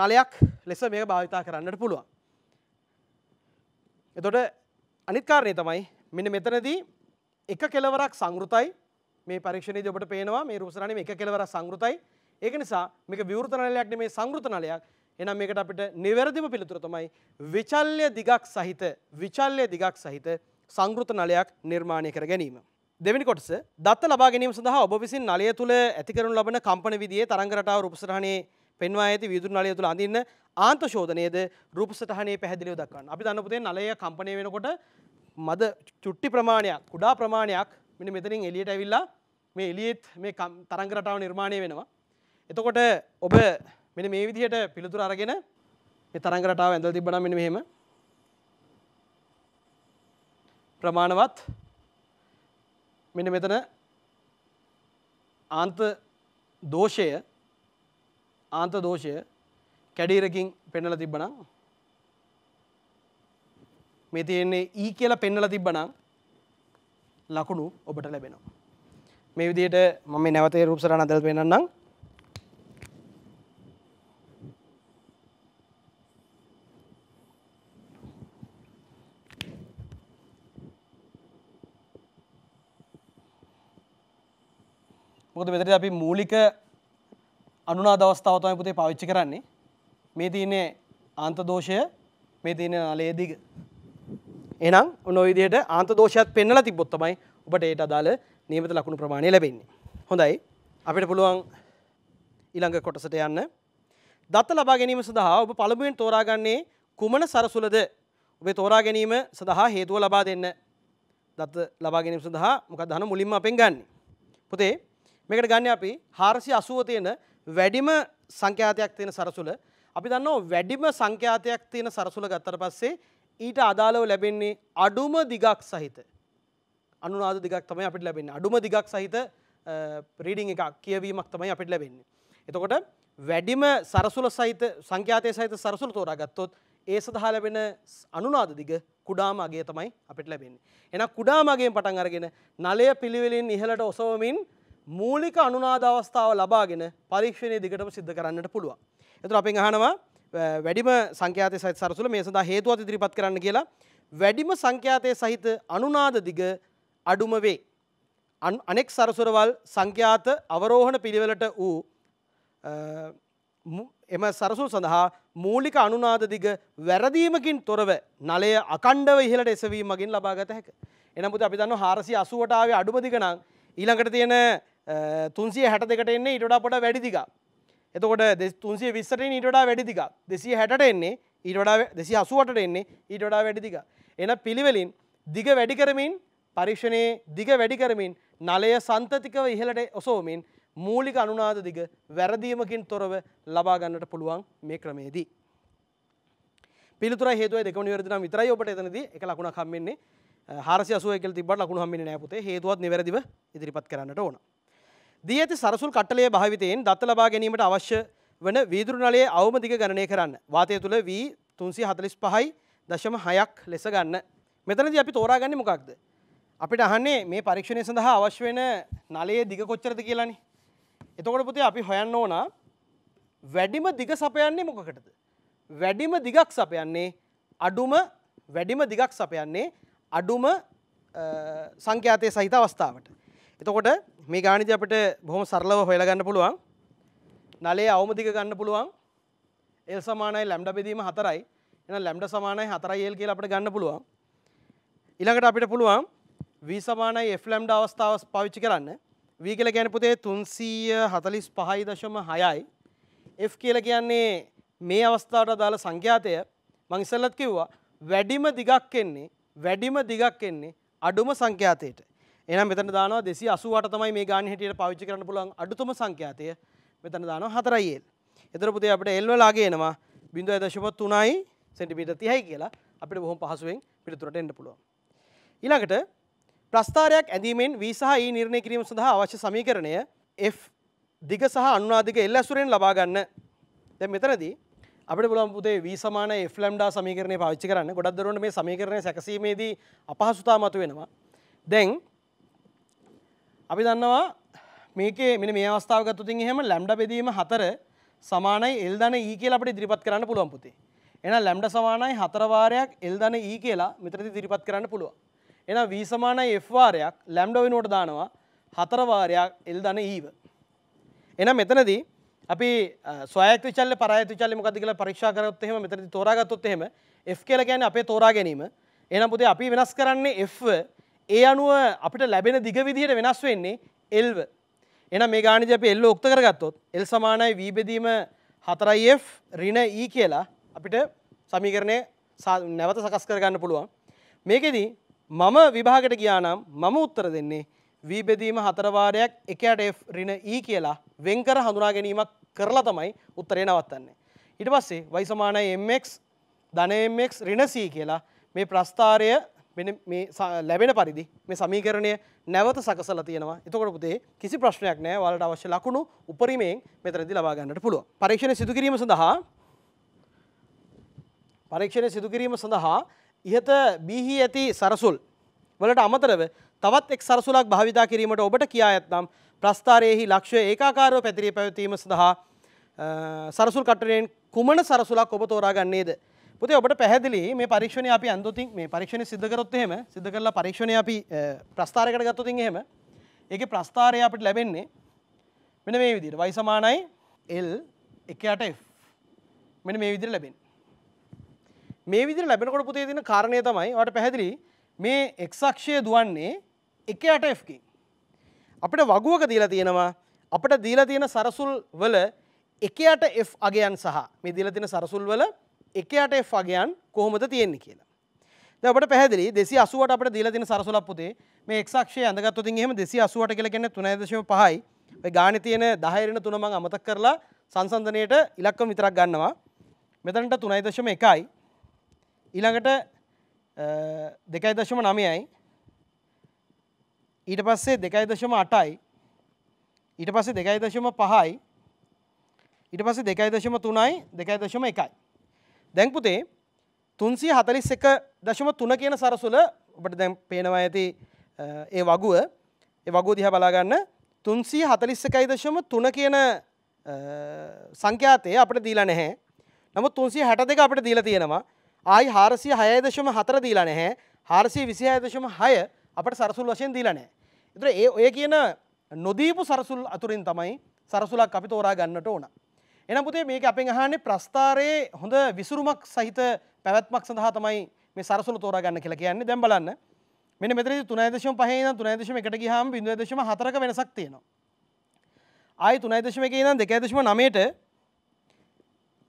නලයක් ලෙස මේක භාවිතා කරන්නට පුළුවන්. එතකොට අනිත් කාරණේ තමයි මෙන්න මෙතනදී එක කෙලවරක් සංගෘතයි මේ පරීක්ෂණයේදී ඔබට පේනවා මේ රූපසරණේ එක කෙලවරක් සංගෘතයි ඒක නිසා මේක විවෘත නලයක් නෙමේ සංවෘත නලයක්. එහෙනම් මේකට අපිට නිවැරදිම පිළිතුර තමයි විචල්්‍ය දිගක් සහිත විචල්්‍ය දිගක් සහිත සංවෘත නලයක් නිර්මාණය කර ගැනීම. දෙවනි කොටස දත්ත ලබා ගැනීම සඳහා ඔබ විසින් නලය තුළ ඇති කරනු ලබන කම්පන විදියේ තරංග රටාව රූපසටහනේ පෙන්වා ඇති විදුරු නලය තුළ අඳින්න ආන්ත ශෝධනයේද රූපසටහනේ පැහැදිලිව දක්වන්න. අපි දන්න පුතේ නලය කම්පණය වෙනකොට මද චුට්ටි ප්‍රමාණයක් කුඩා ප්‍රමාණයක් මෙන්න මෙතනින් එළියට ඇවිල්ලා මේ එළියෙත් මේ තරංග රටාව නිර්මාණය වෙනවා. එතකොට ඔබ මෙන මේ විදිහට පිළිතුර අරගෙන මේ තරංගරටාව ඇඳල තිබන මෙන මෙහෙම ප්‍රමාණවත් මෙන මෙතන ආන්ත දෝෂය ආන්ත දෝෂය කැඩීරකින් පෙන්නල තිබ්බනම් මේ තියෙන්නේ ඊ කියලා පෙන්නල තිබ්බනම් ලකුණු ඔබට ලැබෙනවා. මේ විදිහට මම මේ නැවතේ රූපසරණ අදල් පෙන්නන්නම්. මොකද මෙතන අපි මූලික අනුනාද අවස්ථාව තමයි පුතේ පාවිච්චි කරන්නේ. මේ තියෙන්නේ ආන්ත දෝෂය, මේ තියෙන්නේ නලයේ දිග. එහෙනම් ඔන්න ඔය විදිහට ආන්ත දෝෂයත් පෙන්වලා තිබ්බොත් තමයි ඔබට ඒට අදාළ නියමිත ලකුණු ප්‍රමාණය ලැබෙන්නේ. හොඳයි. අපිට පුළුවන් ඊළඟ කොටසට යන්න. දත්ත ලබා ගැනීම සඳහා ඔබ පළමුවෙන් තෝරාගන්නේ කුමන සරසුලද ඔබේ තෝරා ගැනීම සඳහා හේතුව ලබා දෙන්න. දත්ත ලබා ගැනීම සඳහා මොකක්ද අහන මුලින්ම අපෙන් ගන්න. පුතේ මේකට ගන්න අපි හාරසි අසුව තියෙන වැඩිම සංඛ්‍යාතයක් තියෙන සරසුල අපි දන්නවා වැඩිම සංඛ්‍යාතයක් තියෙන සරසුල ගත්තට පස්සේ ඊට අදාළව ලැබෙන්නේ අඩුම දිගක් සහිත අනුනාද දිගක් තමයි අපිට ලැබෙන්නේ අඩුම දිගක් සහිත රීඩිං එකක් කියවීමක් තමයි අපිට ලැබෙන්නේ එතකොට වැඩිම සරසුල සහිත සංඛ්‍යාතය සහිත සරසුල තෝරා ගත්තොත් ඒ සඳහා ලැබෙන අනුනාද දිග කුඩාම අගය තමයි අපිට ලැබෙන්නේ එහෙනම් කුඩාම අගයෙන් පටන් අරගෙන නලය පිළිවෙලින් ඉහළට ඔසවමින් මූලික අනුනාද අවස්ථාව ලබාගෙන පරීක්ෂණය දිගටම සිද්ධ කරන්නට පුළුවන්. එතුර අපෙන් අහනවා වැඩිම සංඛ්‍යාතය සහිත සරසුල මේ සඳහා හේතුවත් ඉදිරිපත් කරන්න කියලා වැඩිම සංඛ්‍යාතය සහිත අනුනාද දිග අඩුම වේ. අනෙක් සරසුරවල් සංඛ්‍යාත අවරෝහණ පිළිවෙලට වූ එම සරසුල් සඳහා මූලික අනුනාද දිග වැරදීමකින් තොරව නලය අකණ්ඩව ඉහලට එසවීමගින් ලබාගත හැක. එනමුද අපි දන්න හාරසි අසුවටාවේ අඩුමදිග නම් ඊළඟට තියෙන තුන්සිය හැට දෙකට එන්නේ ඉටඩා පොට වැඩිදික එතකොට තුන්සිය විස්සට ඉටඩා වැඩිදික දෙසිය හැට එන්නේ ඊටඩා දෙසි අසුවට එන්නේ ඊටඩා වැඩිදික එන පිළිවෙලින් දිග වැඩි කරමින් පරීක්ෂණයේ දිග වැඩි කරමින් නලය සන්තතිකව ඉහලට ඔසෝමින් මූලික අනුනාද දිග වැරදීමකින් තොරව ලබාගන්නට පුළුවන් මේ ක්‍රමේදී. පිළිතුර හේතුව දෙක නිවැරදිනම් විතරයි ඔබට එතනදී එක ලකුණක් හම්බෙන්නේ හාරසිය අසුව කියලා තිබ්බට ලකුණු හම්බෙන්නේ නැහැ පුතේ හේතුවත් නිවැරදිව ඉදිරිපත් කරන්නට ඕන. දී ඇති සරසුල් කට්ටලය භාවිතයෙන් දත්ත ලබා ගැනීමට අවශ්‍ය වන වීදුරු නලයේ අවම දිග ගණනය කරන්න. වාතය තුළ වී තුන්සිය හතලිස් පහයි දශම හයක් ලෙස ගන්න. මෙතනද අපි තෝරාගන්න මොකක්ද. අපිට අහන්නේ මේ පරීක්ෂණය සඳහා අවශ්‍ය වෙන නලයේ දිග කොච්චරද කියලනි. එතකොට පුතේ අපි හොයන්න ඕන වැඩිම දිග සපයන්නේ මොකකටද. වැඩිම දිගක් සපයන්නේ අඩුම වැඩිම දිගක් සපයන්නේ අඩුම සංඛ්‍යාතය සහිත අවස්ථාවට. එතකොට මේ ගානිති අපට බොහොම සරලව හොයලගන්න පුළුවන් නලේ අවමදික ගන්න පුළුවන් එල් සමානයි ලැම්ඩ බෙදීම හතරයි එන ලැම්ඩ සමානයි හතරයි එල් කියලා අපිට ගන්න පුළුවන් ඊළඟට අපිට පුළුවන් v සමානයි f ලැම්ඩ අවස්ථාව පාවිච්චි කරන්න v කියලා කියන්නේ පුතේ 345.6යි f කියලා කියන්නේ මේ අවස්ථාවට අදාළ සංඛ්‍යාතය මම ඉස්සෙල්ලත් කිව්වා වැඩිම දිගක් එන්නේ වැඩිම දිගක් එන්නේ අඩුම සංඛ්‍යාතයට එනම් මෙතන දානවා දෙසි අසුවට තමයි මේ ගාන හිටියට පවිච්චි කරන්න පුළුවන් අඩුතුම සංඛ්‍යාතය මෙතන දානවා හතරයි එල්. එතර පුතේ අපිට එල් වලාගේ එනවා බිඳුව දශපත් තුනයි සෙන්ටිමීටර් 30යි කියලා අපිට බොහොම පහසුවෙන් පිළිතුරට එන්න පුළුවන්. ඊළඟට ප්‍රස්ථාරයක් ඇඳීමෙන් V සහ E නිර්ණය කිරීම සඳහා අවශ්‍ය සමීකරණය F දිග සහ අනුනාදිග L ඇසුරෙන් ලබා ගන්න. දැන් මෙතනදී අපිට බලමු පුතේ V සමාන F ලැම්ඩා සමීකරණය පාවිච්චි කරන්න. ගොඩක් දරුවන්ට මේ සමීකරණය සැකසීමේදී අපහසුතාව මතුවෙනවා. දැන් අපි දන්නවා මේකේ මෙන්න මේ අවස්ථාව ගත්තොතින් එහෙම ලැම්ඩා බෙදීම 4 සමානයි L ධන E කියලා අපිට ඉදිරිපත් කරන්න පුළුවන් පුතේ. එහෙනම් ලැම්ඩා සමානයි 4 වාරයක් L ධන E කියලා මෙතනදී ඉදිරිපත් කරන්න පුළුවන්. එහෙනම් V සමානයි F වාරයක් ලැම්ඩා වෙනුවට දානවා 4 වාරයක් L ධන E ව. එහෙනම් මෙතනදී අපි ස්වයත් විචල්‍ය පරායත් විචල්‍ය මොකද්ද කියලා පරීක්ෂා කරගත්තොත් එහෙම මෙතනදී තෝරාගත්තොත් එහෙම F කියලා කියන්නේ අපේ තෝරා ගැනීම. එහෙනම් පුතේ අපි වෙනස් කරන්නේ F ඒ අනුව අපිට ලැබෙන දිග විදිහට වෙනස් වෙන්නේ එල්ව එන මේ ගානිජ අප එල්ල ඔක්ත කරගත්තොත් එල් සමානයි වීබෙදීම හතරයි රින ඊ e කියලා අපිට සමීකරණය නැවත සකස් කරගන්න පුළුවන් මේකෙදී මම විභාගට ගියානම් මම උත්තර දෙන්නේ වීබෙදීම හතරවාරයක් එකට රින ඊ e කියලා වෙන්කර හඳුනා ගැනීමක් කරලා තමයි උත්තරය නවත්තන්නේ ඊට පස්සේ වයිසමානයි MX ධනMX රිනසී කියලා මේ ප්‍රස්ථාරය මේ ලැබෙන පරිදි මේ සමීකරණය නැවත සකසල තියෙනවා එතකොට පුතේ කිසි ප්‍රශ්නයක් නෑ වලට අවශ්‍ය ලකුණු උපරිමයෙන් මෙතරදි ලබාගන්නට පුළුව පරීක්ෂණ සිදුකිරීම සඳහා පරීක්ෂණය සිදුකිරීම සඳහා ඉහත බිහි ඇති සරසුල් වලට අමතරව තවත් එක් සරසුලක් භාවිතා කිරීමට ඔබට කියා ඇත්නම් ප්‍රස්ථාරයෙහි ලක්ෂ්‍ය ඒකාකාරව පැතිරී පැවතීම සඳහා සරසුල් කටරයෙන් කුමන සරසුලක් ඔබ තෝරාගන්නේද පුතේ ඔබට පැහැදිලි මේ පරීක්ෂණය අපි අන්දොතින් මේ පරීක්ෂණය සිද්ධ කරොත් එහෙම සිද්ධ කරලා පරීක්ෂණය අපි ප්‍රස්ථාරයකට ගත්තොත් එහෙම ඒකේ ප්‍රස්ථාරය අපිට ලැබෙන්නේ මෙන්න මේ විදිහට y සමානයි l 1 යට f මෙන්න මේ විදිහට ලැබෙන්නේ මේ විදිහට ලැබෙනකොට පුතේ තියෙන කාරණය තමයි ඔයාලට පැහැදිලි මේ x අක්ෂය දුවන්නේ 1 යට f කින් අපිට වගුවක දීලා තියෙනවා අපිට දීලා තියෙන සරසුල් වල 1 යට f අගයන් සහ මේ දීලා තියෙන සරසුල් වල එකයට ෆගයන් කොහොමද තියෙන්නේ කියලා. ඔබට පැහැදිලි දෙසි අසුවට අපට දීලා තියෙන සරසලක් පුතේ මේ එක්සක්ෂය ඇඳගත්තොත් එහෙම 280 කියලා කියන්නේ 3.5යි. ඔය ගාණේ තියෙන 10 ඍණ 3 මම අමතක කරලා සංසන්දනයේට ඉලක්කම විතරක් ගන්නවා. මෙතනට 3.1යි. ඊළඟට 2.9යි. ඊට පස්සේ 2.8යි. ඊට පස්සේ 2.5යි. ඊට පස්සේ 2.3යි 2.1යි. දැන් පුතේ 341.3 කියන සරසුල ඔබට දැන් පේනවා ඇති ඒ වගුව ඒ වගුව දිහා බලා ගන්න 341.3 කියන සංඛ්‍යාතය අපිට දීලා නැහැ. නමුත් 362 අපිට දීලා තියෙනවා. ආයි 406.4 දීලා නැහැ. 426.6 අපට සරසුල් වශයෙන් දීලා නැහැ. ඒතර ඒ ඔය කියන නොදීපු සරසුල් අතුරින් තමයි සරසුලක් අපි තෝරා ගන්නට ඕන. එනම් පුතේ මේක අපෙන් අහන්නේ ප්‍රස්ථාරයේ හොඳ විසුරුමක් සහිත පැවැත්මක් සඳහා තමයි මේ සරසුල තෝරා ගන්න කියලා කියන්නේ. දැන් බලන්න. මෙන්න මෙතනදී 3.5 ඉඳන් 3.1ට ගියාම 0.4ක වෙනසක් තියෙනවා. ආයි 3.1 ඉඳන් 2.9ට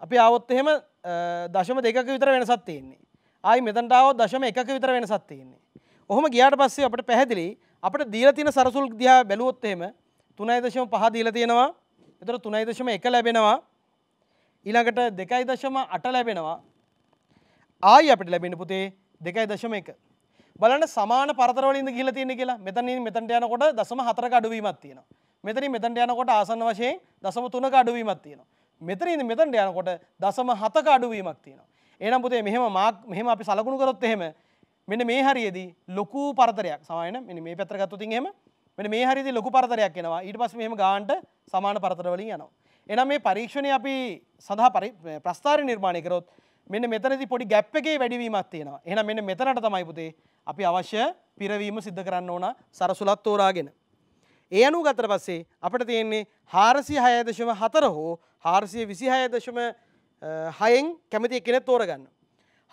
අපි ආවොත් එහෙම දශම දෙකක විතර වෙනසක් තියෙන්නේ. ආයි මෙතනට ආවොත් දශම එකක විතර වෙනසක් තියෙන්නේ. ඔහොම ගියාට පස්සේ අපිට පැහැදිලි අපිට දීලා තියෙන සරසුල් දිහා බැලුවොත් එහෙම 3.5 දීලා තියෙනවා එතර තුනයි දශම එක ලැබෙනවා ඊළඟට දෙකයි දශම අට ලැබෙනවා ආයි අපිට ලැබෙන පුතේ දෙකයි දශම එක බලන්න සමාන පරතරවලින්ද ගිල තියෙන කියලා මෙතනින් මෙතන්ට යනකොට දසම හතර අඩුවීමත් තියෙනවා මෙතනින් මෙතන්ට යනකොට ආසන්න වශයෙන් දසම තුනක අඩුවීමත් තියෙනවා මෙතනින් මෙතන්ට යනකොට දසම හතක අඩුවීමක් තියෙනවා එනම් පුතේ මෙහෙම මාක් මෙහෙම අපි සලකුණු කරොත් එහෙම මෙන්න මේ හරියේදී ලොකු පරතරයක් සමායන මෙන්න මේ පැත්තර ගත්තොතින් එහෙම මෙට මේ හරිදි ලොකු පරතරයක් එනවා ඊට පස් මෙම ගාන්ට සමාන පරතරවලින් යනවා. එනම් මේ පරීක්ෂණය අපි සඳහා ප්‍රස්ථාරය නිර්මාණය කරොත් මෙන්න මෙතනති පොඩි ගැප් එකේ වැඩිවීමත් තියෙනවා එන මෙන්න මෙතනට තමයි පුතේ අපි අවශ්‍ය පිරවීම සිද්ධ කරන්න ඕන සරසුලත් තෝරාගෙන. ඒ අනු ගතර පස්සේ අපට තියෙන්නේ හාරසි හයදශම හතර හෝ හාරසිය විසි හයදශම හයෙන් කැමති එකෙන තෝරගන්න.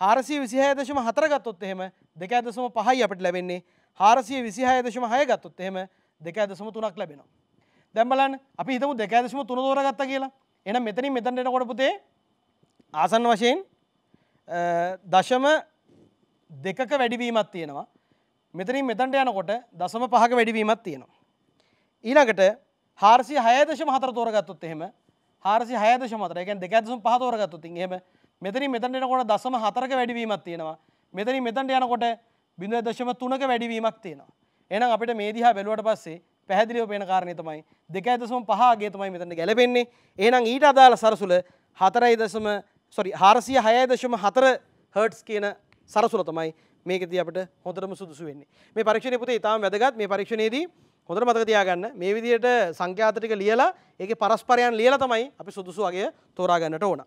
හාරසිය විසිහයදශම හතරගත්තොත් එහෙම දෙක ඇදසම පහයි අපට ලැබෙන්නේ හාරසිය විසිහය දශම හය ගත්තොත් එහෙම දෙකෑ දසම තුනක් ලැබෙනවා. දැම්බලන් අපි හිතමු දෙකෑ දශම තුන දෝර ගත්ත කියලා එනම් මෙතනින් මෙතැන්ට කොට පුතේ ආසන් වශයෙන් දශම දෙකක වැඩිවීමත් තියෙනවා මෙතනින් මෙතන්ට යනකොට දසම පහක වැඩිවීමත් තියෙනවා. ඊනකට හාරසි හයදශ මහතර තෝරගත්තුත් එහෙම හාරසි හයදශ මතර එක දෙක ඇදසුම් පහ තෝරගත්තුත් එහෙම මෙතනින් මෙතැන්ට එනකොට දසම හතරක වැඩිවීමත් තියෙනවා මෙතනින් මෙතන්ට යනකොට බිඳුව දශම තුනක වැඩිවීමක් තියෙනවා. එහෙනම් අපිට මේ දිහා බැලුවට පස්සේ පැහැදිලිව පේන කාරණේ තමයි 2.5 ආගේ තමයි මෙතන ගැලපෙන්නේ. එහෙනම් ඊට අදාළ සරසුල 4.0 sorry 406.4 හර්ට්ස් කියන සරසුල තමයි මේකෙදී අපිට හොඳටම සුදුසු වෙන්නේ. මේ පරීක්ෂණයේ පුතේ ඊටාම වැදගත් මේ පරීක්ෂණයේදී හොඳට මතක තියාගන්න මේ විදිහට සංඛ්‍යාත ටික ලියලා ඒකේ පරස්පරයන් ලියලා තමයි අපි සුදුසු වගේ තෝරා ගන්නට ඕන.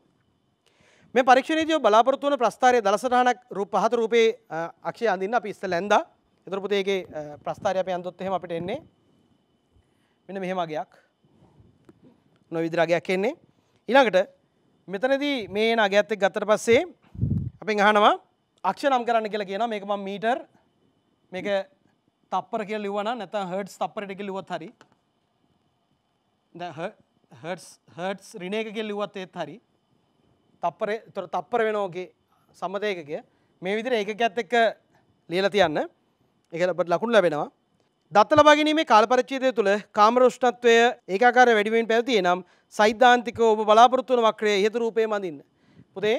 මේ පරීක්ෂණයේදී බලාපොරොත්තු වන ප්‍රස්ථාරයේ දලසටහනක් රූප පහත රූපේ අක්ෂය අඳින්න අපි ඉස්සෙල්ලා ඇඳා. ඒතර පුතේ ඒකේ ප්‍රස්ථාරය අපි ඇඳුත් එහෙම අපිට එන්නේ මෙන්න මෙහෙම අගයක්. නොයි විදිහට අගයක් එන්නේ. ඊළඟට මෙතනදී මේ එන අගයත් එක්ක ගත්තට පස්සේ අපෙන් අහනවා අක්ෂ නම් කරන්න කියලා කියනවා මේක මම මීටර් මේක තප්පර කියලා ලිව්වනම් නැත්නම් හර්ට්ස් තප්පරයට කියලා ලිව්වත් හරි. දැන් හර්ට්ස් හර්ට්ස් රිනේක කියලා ලිව්වත් ඒත් හරි. තප්පරේ තොර තප්පර වෙනෝගේ සම්මතයකකය මේ විදිර ඒකකඇත් එක්ක ලියල තියන්න එකලබට ලකුණ ලැබෙනවා දත්ත ලබාගැනීමේ කාල්පරච්චේදය තුළ කාමරෘෂ්ණත්වය ඒකාර වැඩිුවෙන් පැවතිය නම් සෛද්ධාන්තික ඔබ බලාපොරත්තුවන වක්‍රය හෙතු රූපය මඳන්න. පුදේ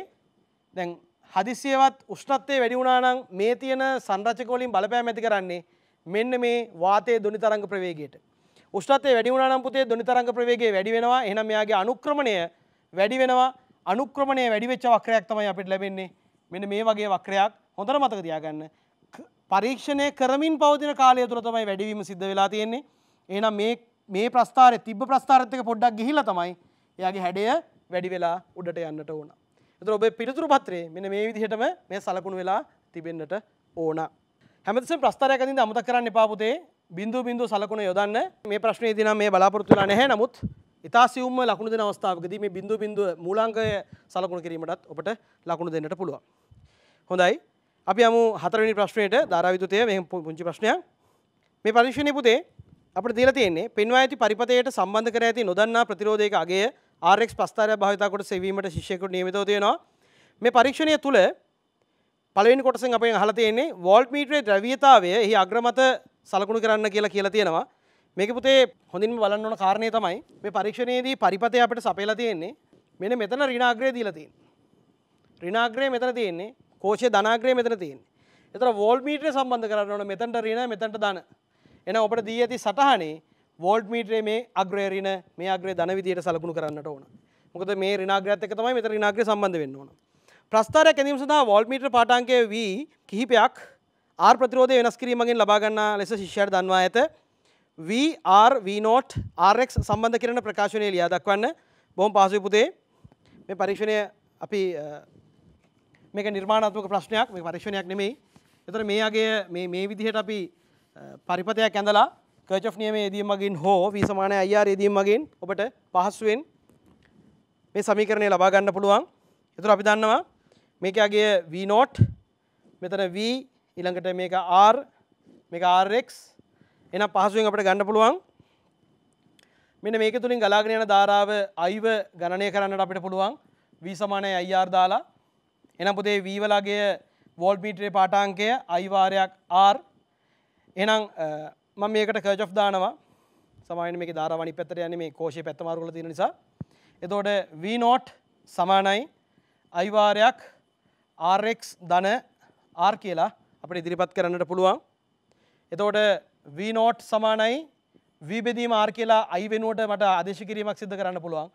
දැන් හදිසියවත් උෂ්ණත්වය වැඩිවුණනානං මේ තියෙන සංරචකවලින් බලපෑම ඇති කරන්නේ මෙන්න මේ වාතය දොනි තරංග ප්‍රවේගයට. උෂ්ටත්වය වැඩිවුණනම් පුතේ දොනි තරංග ප්‍රවේගේ වැඩි වෙනවා එනම් යාගේ අනුක්‍රමණය වැඩි වෙනවා අනුක්‍රමණය වැඩිවෙච්ච වක්‍රයක් තමයි අපිට ලැබෙන්නේ මෙන්න මේ වගේ වක්‍රයක් හොඳට මතක තියාගන්න පරීක්ෂණය කරමින් පවතින කාලය තුළ තමයි වැඩිවීම සිද්ධ වෙලා තියෙන්නේ එහෙනම් මේ මේ ප්‍රස්ථාරය තිබ්බ ප්‍රස්ථාරත් එක පොඩ්ඩක් ගිහිල්ලා තමයි එයාගේ හැඩය වැඩි වෙලා උඩට යන්නට ඕන. ඒතර ඔබේ පිළිතුරු පත්‍රයේ මෙන්න මේ විදිහටම මේ සලකුණු වෙලා තිබෙන්නට ඕන. හැමතිස්සෙම ප්‍රස්ථාරයක් අදින්න අමතක කරන්න එපා පුතේ. බිඳු බිඳු සලකුණ යොදන්න. මේ ප්‍රශ්නේදී නම් මේ බලාපොරොත්තු වෙලා නැහැ. නමුත් ඉතා සියුම්ම ලකුණු දෙන අවස්ථාවකදී මේ බිඳු බිඳුව මූලාංගය සලකුණු කිරීමටත් ඔබට ලකුණු දෙන්නට පුළුවන්. හොඳයි. අපි යමු හතරවෙනි ප්‍රශ්නයට ධාරාවිදුතය මෙහි පුංචි ප්‍රශ්නයක්. මේ පරීක්ෂණය පුතේ අපිට දීලා තියෙන්නේ පෙන්වා ඇති පරිපථයට සම්බන්ධ කර ඇති නොදන්නා ප්‍රතිරෝධයක අගය RX ප්‍රස්ථාරය භාවිතා කොට සෙවීමට ශිෂ්‍යයෙකුට නියමිතව තියෙනවා. මේ පරීක්ෂණය තුළ පළවෙනි කොටසෙන් අපෙන් අහලා තියෙන්නේ වෝල්ට්මීටරේ ද්‍රව්‍යතාවය එහි අග්‍රමත සලකුණු කරන්න කියලා කියලා තියෙනවා. මේක පුතේ හොඳින්ම බලන්න ඕන කාරණය තමයි මේ පරීක්ෂණයේදී පරිපතය අපට සපයලා තියෙන්නේ මෙන්න මෙතන ඍණාග්‍රය දීලා තියෙන්නේ ඍණාග්‍රය මෙතන තියෙන්නේ කෝෂයේ ධනාග්‍රය මෙතන තියෙන්නේ එතන වෝල්ට් මීටරය සම්බන්ධ කරන්න ඕන මෙතනට ඍණ මෙතනට ධන එහෙනම් අපිට දී ඇති සටහනේ වෝල්ට් මීටරේ මේ අග්‍රය ඍණ මේ අග්‍රය ධන විදියට සලකුණු කරන්නට ඕන මොකද මේ ඍණාග්‍රයත් එක්ක තමයි මෙතන ඍණාග්‍රය සම්බන්ධ වෙන්න ඕන ප්‍රස්ථාරය කැඳීම සඳහා වෝල්ට් මීටර පාඨාංකය V කිහිපයක් R ප්‍රතිරෝධය වෙනස් කිරීමෙන් ලබා ගන්නා ලෙස ශිෂ්‍යයාට දන්වා ඇත VRV0 RX සම්බන්ධ කරන ප්‍රකාශනය ලියා දක්වන්න බොහොම පහසුයි පුතේ. මේ පරීක්ෂණය අපි මේක නිර්මාණාත්මක ප්‍රශ්නයක් මේ පරීක්ෂණයක් නෙමෙයි. ඒතර මේ අගේ මේ මේ විදිහට අපි පරිපතයක් ඇඳලා කර්චොෆ් නියමයේ යෙදීම මගින් හෝ V සමාන IR යෙදීම මගින් ඔබට පහසුවෙන් මේ සමීකරණය ලබා ගන්න පුළුවන්. ඒතර අපි දන්නවා මේක අගේ V0 මෙතන V ඊළඟට මේක R මේක RX එනම් පහසුවෙන් අපට ගන්න පුළුවන් මෙන්න මේක තුළින් ගලාගෙන යන ධාරාව අයිව ගණනය කරන්නට අපිට පුළුවන් V සමානයි IR දාලා එනම් පුතේ V වලගේ වෝල්ට් මීටරේ පාඨාංකය I වාරයක් R එහෙනම් මම මේකට කර්ච් ඔෆ් දානවා සමානයි මේකේ ධාරාව අනිත් පැත්තට යන්නේ මේ කෝෂයේ පැත්ත මාරු කරලා තියෙන නිසා එතකොට V not සමානයි I වාරයක් RX ධන R කියලා අපිට ඉදිරිපත් කරන්නට පුළුවන් එතකොට V නෝට් සමානයි V බෙදීම R කියලා I වෙනුවට මට ආදේශ කිරීමක් සිදු කරන්න පුළුවන්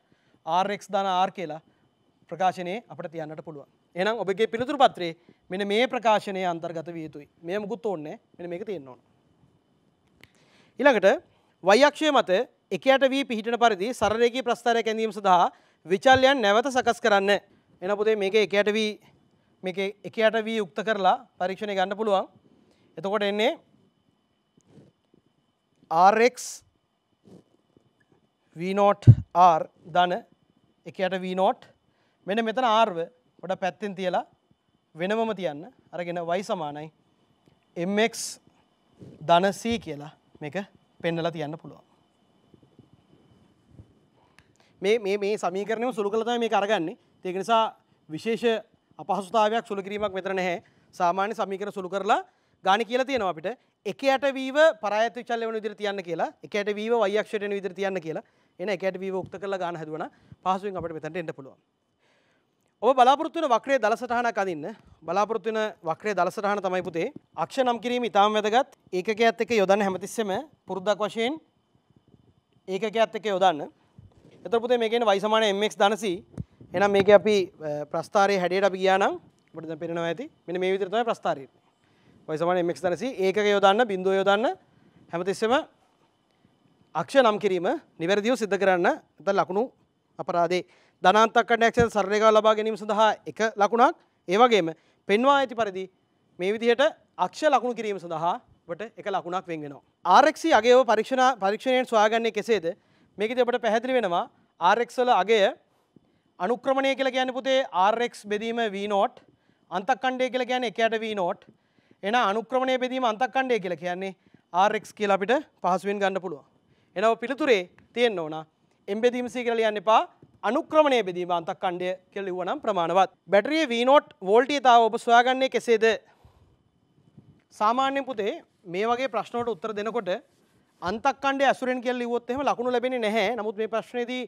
RX දාන R කියලා ප්‍රකාශනයේ අපිට තියන්නට පුළුවන්. එහෙනම් ඔබගේ පිළිතුරු පත්‍රයේ මෙන්න මේ ප්‍රකාශනයේ අන්තර්ගත විය යුතුයි. මේ මුකුත් ඕනේ මෙන්න මේක තියෙන්න ඕන. ඊළඟට y අක්ෂය මත 1ට V පිහිටන පරිදි සරලේඛී ප්‍රස්ථාරයක් ඇඳීම සඳහා විචල්යන් නැවත සකස් කරන්න. එහෙනම් පුතේ මේකේ 1ට V මේකේ 1ට V යුක්ත කරලා පරීක්ෂණය ගන්න පුළුවන්. එතකොට එන්නේ Rx V0 R ධන එකයට V0 මෙන්න මෙතන Rව ගොඩ පැත්තෙන් තියලා වෙනමම තියන්න අරගෙන y සමානයි mx ධන c කියලා මේක පෙන්නලා තියන්න පුළුවන්. මේ මේ මේ සමීකරණයම සුළු කරලා තමයි මේක අරගන්නේ. ඒක නිසා විශේෂ අපහසුතාවයක් සුළු කිරීමක් මෙතන නැහැ. සාමාන්‍ය සමීකරණ සුළු කරලා ගාන කියලා තියෙනවා අපිට එක යටවීව පරායත විචල්ය වෙන විදිහට තියන්න කියලා එක යටවීව y අක්ෂයට එන විදිහට තියන්න කියලා එන එක යටවීව උක්ත කරලා ගාන හැදුවනම් පහසුවෙන් අපිට මෙතනට එන්න පුළුවන්. ඔබ බලාපොරොත්තු වෙන වක්‍රයේ දල සටහනක් අඳින්න බලාපොරොත්තු වෙන වක්‍රයේ දල සටහන තමයි පුතේ අක්ෂ නම් කිරීම ඉතාම වැදගත් ඒකකයත් එක්ක යොදන්න හැමතිස්සෙම පුරුද්දක් වශයෙන් ඒකකයත් එක්ක යොදන්න. එතකොට පුතේ මේකේ y mx ධනසි එහෙනම් මේකේ අපි ප්‍රස්ථාරයේ හැඩයට අපි ගියා නම් අපිට දැන් පේනවා ඇති මෙන්න මේ විදිහට තමයි ප්‍රස්ථාරය. පයිසමන එමක් දැනසි ඒක යොදන්න බිඳුව යොදන්න හැමතිස්සම අක්ෂ නම් කිරීම නිවැරදිව සිද්ධ කරන්න ද ලකුණු අපරාදේ ධනන්තක් නක්ෂ සරලකාව ලබා ගැනීම සඳහා එක ලකුණක් ඒවගේම පෙන්වා ඇති පරිදි මේ විදිහට අක්ෂ ලකුණු කිරීම සඳහාට එක ලකුණක් වෙන්ගෙනවා. ආරක්ෂ අගේ පරීක්ෂණ පරීක්ෂණයෙන් සොයාගන්නේ කෙසේද මේකද ඔබට පැහැදිලි වෙනවා ආරක්සල අගේ අනුක්‍රමණය කියලා ගැන පුතේ ආරක්ස් බෙදීම වීනෝට් අන්තක්කණ්ඩය කියලා ගැන එකයට වීනෝට් එන අනුක්‍රමණය බෙදීම අන්තක්කණ්ඩය කියලා කියන්නේ RX කියලා අපිට පහසුවෙන් ගන්න පුළුවන්. එනවා පිළිතුරේ තියෙන්න ඕන එම්බෙදීම C කියලා ලියන්න එපා අනුක්‍රමණය බෙදීම අන්තක්කණ්ඩය කියලා ලිව්වනම් ප්‍රමාණවත්. බැටරියේ V0 වෝල්ටීයතාව ඔබ සොයාගන්නේ කෙසේද? සාමාන්‍යයෙන් පුතේ මේ වගේ ප්‍රශ්නවලට උත්තර දෙනකොට අන්තක්කණ්ඩය ඇසුරෙන් කියලා ලිව්වොත් එහෙම ලකුණු ලැබෙන්නේ නැහැ. නමුත් මේ ප්‍රශ්නේදී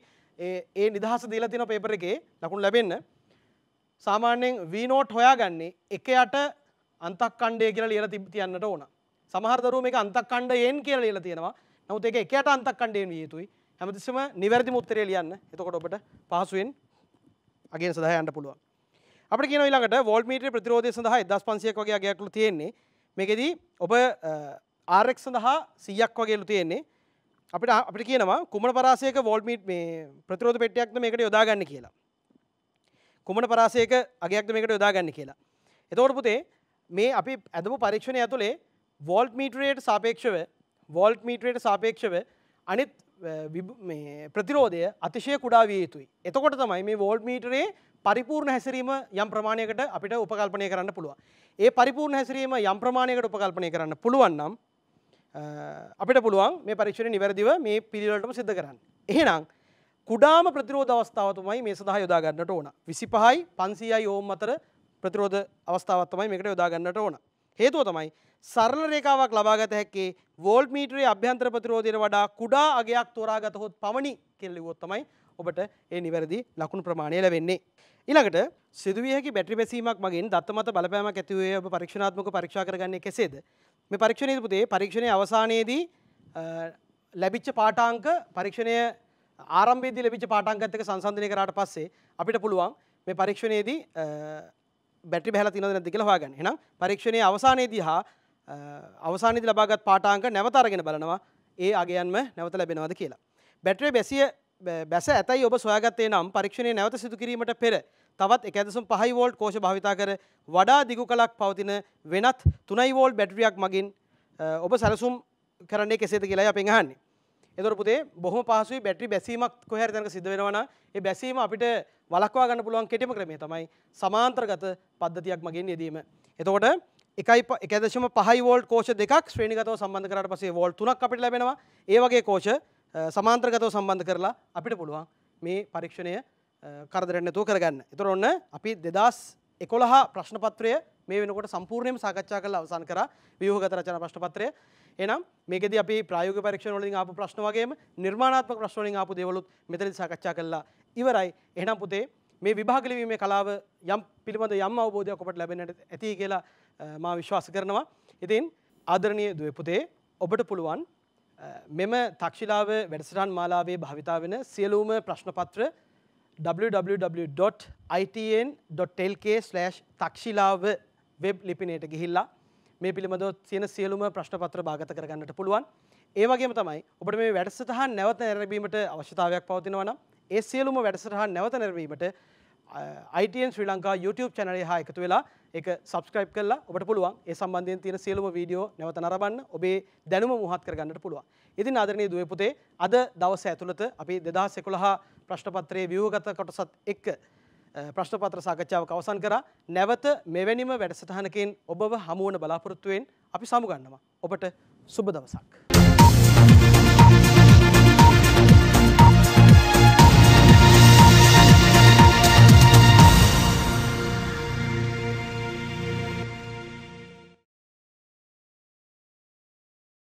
ඒ නිදහස දීලා තියෙන පේපර් එකේ ලකුණු ලැබෙන්න සාමාන්‍යයෙන් V0 හොයාගන්නේ 1 යට අන්තක් කණ්ඩය කියලා ලියල තියන්නට ඕන සමහරදරුව මේ අන්තක් කණ්ඩයෙන් කියලා ලියල තියෙනවා නමුත් එක එකට අන්තක් කණ්ඩයෙන් විය යුතුයි හැමතිස්සම නිවැරදි මුත්තරය ලියන්න එතකොට ඔබට පහසුවෙන් අගෙන් සඳහා යන්න පුළුවන් අපිට කියන ඊළඟට වෝල්ට් මීටර ප්‍රතිරෝධය සඳහා 1500ක් වගේ අගයක්ලු තියෙන්නේ මේකෙදි ඔබ RX සඳහා 100ක් වගේලු තියෙන්නේ අපිට අපිට කියනවා කුමන පරාසයක වෝල්ට් මීට් මේ ප්‍රතිරෝධ පෙට්ටියක්ද මේකට යොදා ගන්න කියලා කුමන පරාසයක අගයක්ද මේකට යොදා ගන්න කියලා එතකොට පුතේ මේ අපි ඇදපු පරීක්ෂණය ඇතුළේ වෝල්ට් මීටරයට සාපේක්ෂව වෝල්ට් මීටරයට සාපේක්ෂව අනිත් ප්‍රතිරෝධය අතිශය කුඩා විය යුතුයි. එතකොට තමයි මේ වෝල්ට් මීටරේ පරිපූර්ණ හැසිරීම යම් ප්‍රමාණයකට අපිට උපකල්පනය කරන්න පුළුවන්. ඒ පරිපූර්ණ හැසිරීම යම් ප්‍රමාණයකට උපකල්පනය කරන්න පුළුවන් නම් අපිට පුළුවන් මේ පරීක්ෂණ නිවැරදිව මේ පිළිවෙලටම සිද්ධ කරන්න. එහෙනම් කුඩාම ප්‍රතිරෝධ අවස්ථාව තමයි මේ සඳහා යොදා ගන්නට ඕන. 25යි 500යි ඕම් අතර ප්‍රතිරෝධ අවස්ථාවත් තමයි මේකට යොදා ගන්නට ඕන. හේතුව තමයි සරල රේඛාවක් ලබා ගත හැක්කේ වෝල්ට් මීටරේ අභ්‍යන්තර ප්‍රතිරෝධයට වඩා කුඩා අගයක් තෝරා ගතහොත් පමණි කියලා ලිව්වොත් තමයි ඔබට ඒ නිවැරදි ලකුණු ප්‍රමාණය ලැබෙන්නේ. ඊළඟට සිදුවිය හැකි බැටරි බැසීමක් මගින් දත්ත මත බලපෑමක් ඇති වූයේ ඔබ පරීක්ෂණාත්මක පරීක්ෂා කරගන්නේ කෙසේද? මේ පරීක්ෂණයේ පුතේ පරීක්ෂණයේ අවසානයේදී ලැබිච්ච පාඨාංක පරීක්ෂණය ආරම්භයේදී ලැබිච්ච පාඨාංකත් එක්ක සංසන්දනය කරාට පස්සේ අපිට පුළුවන් මේ පරීක්ෂණයේදී බැටි බැහලා තියෙනවද නැද්ද කියලා හොයාගන්න. එහෙනම් පරීක්ෂණයේ අවසානයේදී හා අවසානයේදී ලබාගත් පාඨාංක නැවත අරගෙන බලනවා ඒ අගයන්ම නැවත ලැබෙනවද කියලා. බැටරිය බැසිය බැස ඇතයි ඔබ සොයාගත්තේ නම් පරීක්ෂණයේ නැවත සිදු කිරීමට පෙර තවත් 1.5 වෝල්ට් කෝෂ භාවිතා කර වඩා දිගු කලක් පවතින වෙනත් 3 වෝල්ට් බැටරියක් මගින් ඔබ සැලසුම් කරන්නේ කෙසේද කියලායි අපෙන් අහන්නේ. එතකොට පුතේ බොහොම පහසුයි බැටරි බැසීමක් කොහේ හරි තැනක සිද්ධ වෙනවා නම් ඒ බැසීම අපිට වළක්වා ගන්න පුළුවන් කෙටිම ක්‍රමය තමයි සමාන්තරගත පද්ධතියක් මගින් යෙදීම. එතකොට එකයි එකදශම පහයි වෝල්ට් කෝෂ දෙකක් ශ්‍රේණිගතව සම්බන්ධ කරාට පස්සේ වෝල්ට් තුනක් අපිට ලැබෙනවා. ඒ වගේ කෝෂ සමාන්තරගතව සම්බන්ධ කරලා අපිට පුළුවන් මේ පරීක්ෂණය කරදරයක් නැතුව කරගන්න. එතකොට ඔන්න අපි 2011 ප්‍රශ්න පත්‍රය මේ වෙනකොට සම්පූර්ණයෙන්ම සාකච්ඡා කරලා අවසන් කරා ව්‍යුහගත රචනා ප්‍රශ්න පත්‍රය. එනම් මේකද අපි ප්‍රයෝග පරක්ෂණවලින් ආපු ප්‍රශ්න වගේම නිර්මාණාත්මක ප්‍රශ්න වලින් ආපු දේවලුත් මෙතනදී සාකච්ඡා කළා ඉවරයි එහෙනම් පුතේ මේ විභාග ලිවීමේ කලාව යම් පිළිබඳ යම් අවබෝධයක් ඔබට ලැබෙන්නට ඇති කියලා මා විශ්වාස කරනවා ඉතින් ආදරණීය දුවේ පුතේ ඔබට පුළුවන් මෙම තක්ෂිලාව වැඩසටහන් මාලාවේ භාවිතා වෙන සියලුම ප්‍රශ්නපත්‍ර www.itn.lk/තක්ෂිලාව වෙබ් ලිපිනයට ගිහිල්ලා මේ පිළිබඳව තියෙන සියලුම ප්‍රශ්නපත්‍ර භාගත කරගන්නට පුළුවන්. ඒ වගේම තමයි ඔබට මේ වැඩසටහන් නැවත නැරඹීමට අවශ්‍යතාවයක් පවතිනවා නම් ඒ සියලුම වැඩසටහන් නැවත නැරඹීමට ITN ශ්‍රී ලංකා YouTube චැනලේ හා එකතු වෙලා ඒක සබස්ක්‍රයිබ් කරලා ඔබට පුළුවන් ඒ සම්බන්ධයෙන් තියෙන සියලුම වීඩියෝ නැවත නරඹන්න ඔබේ දැනුම මුවහත් කරගන්නට පුළුවන්. ඉතින් ආදරණීය දුවේ පුතේ අද දවස ඇතුළත අපි 2011 ප්‍රශ්නපත්‍රයේ ව්‍යුහගත කොටසත් එක්ක ප්‍රශ්නපත්‍ර සාකච්ඡාවක් අවසන් කරා නැවත මෙවැනිම වැඩසටහනකින් ඔබව හමුවන බලාපොරොත්තුවෙන් අපි සමුගන්නවා. ඔබට සුබ දවසක්.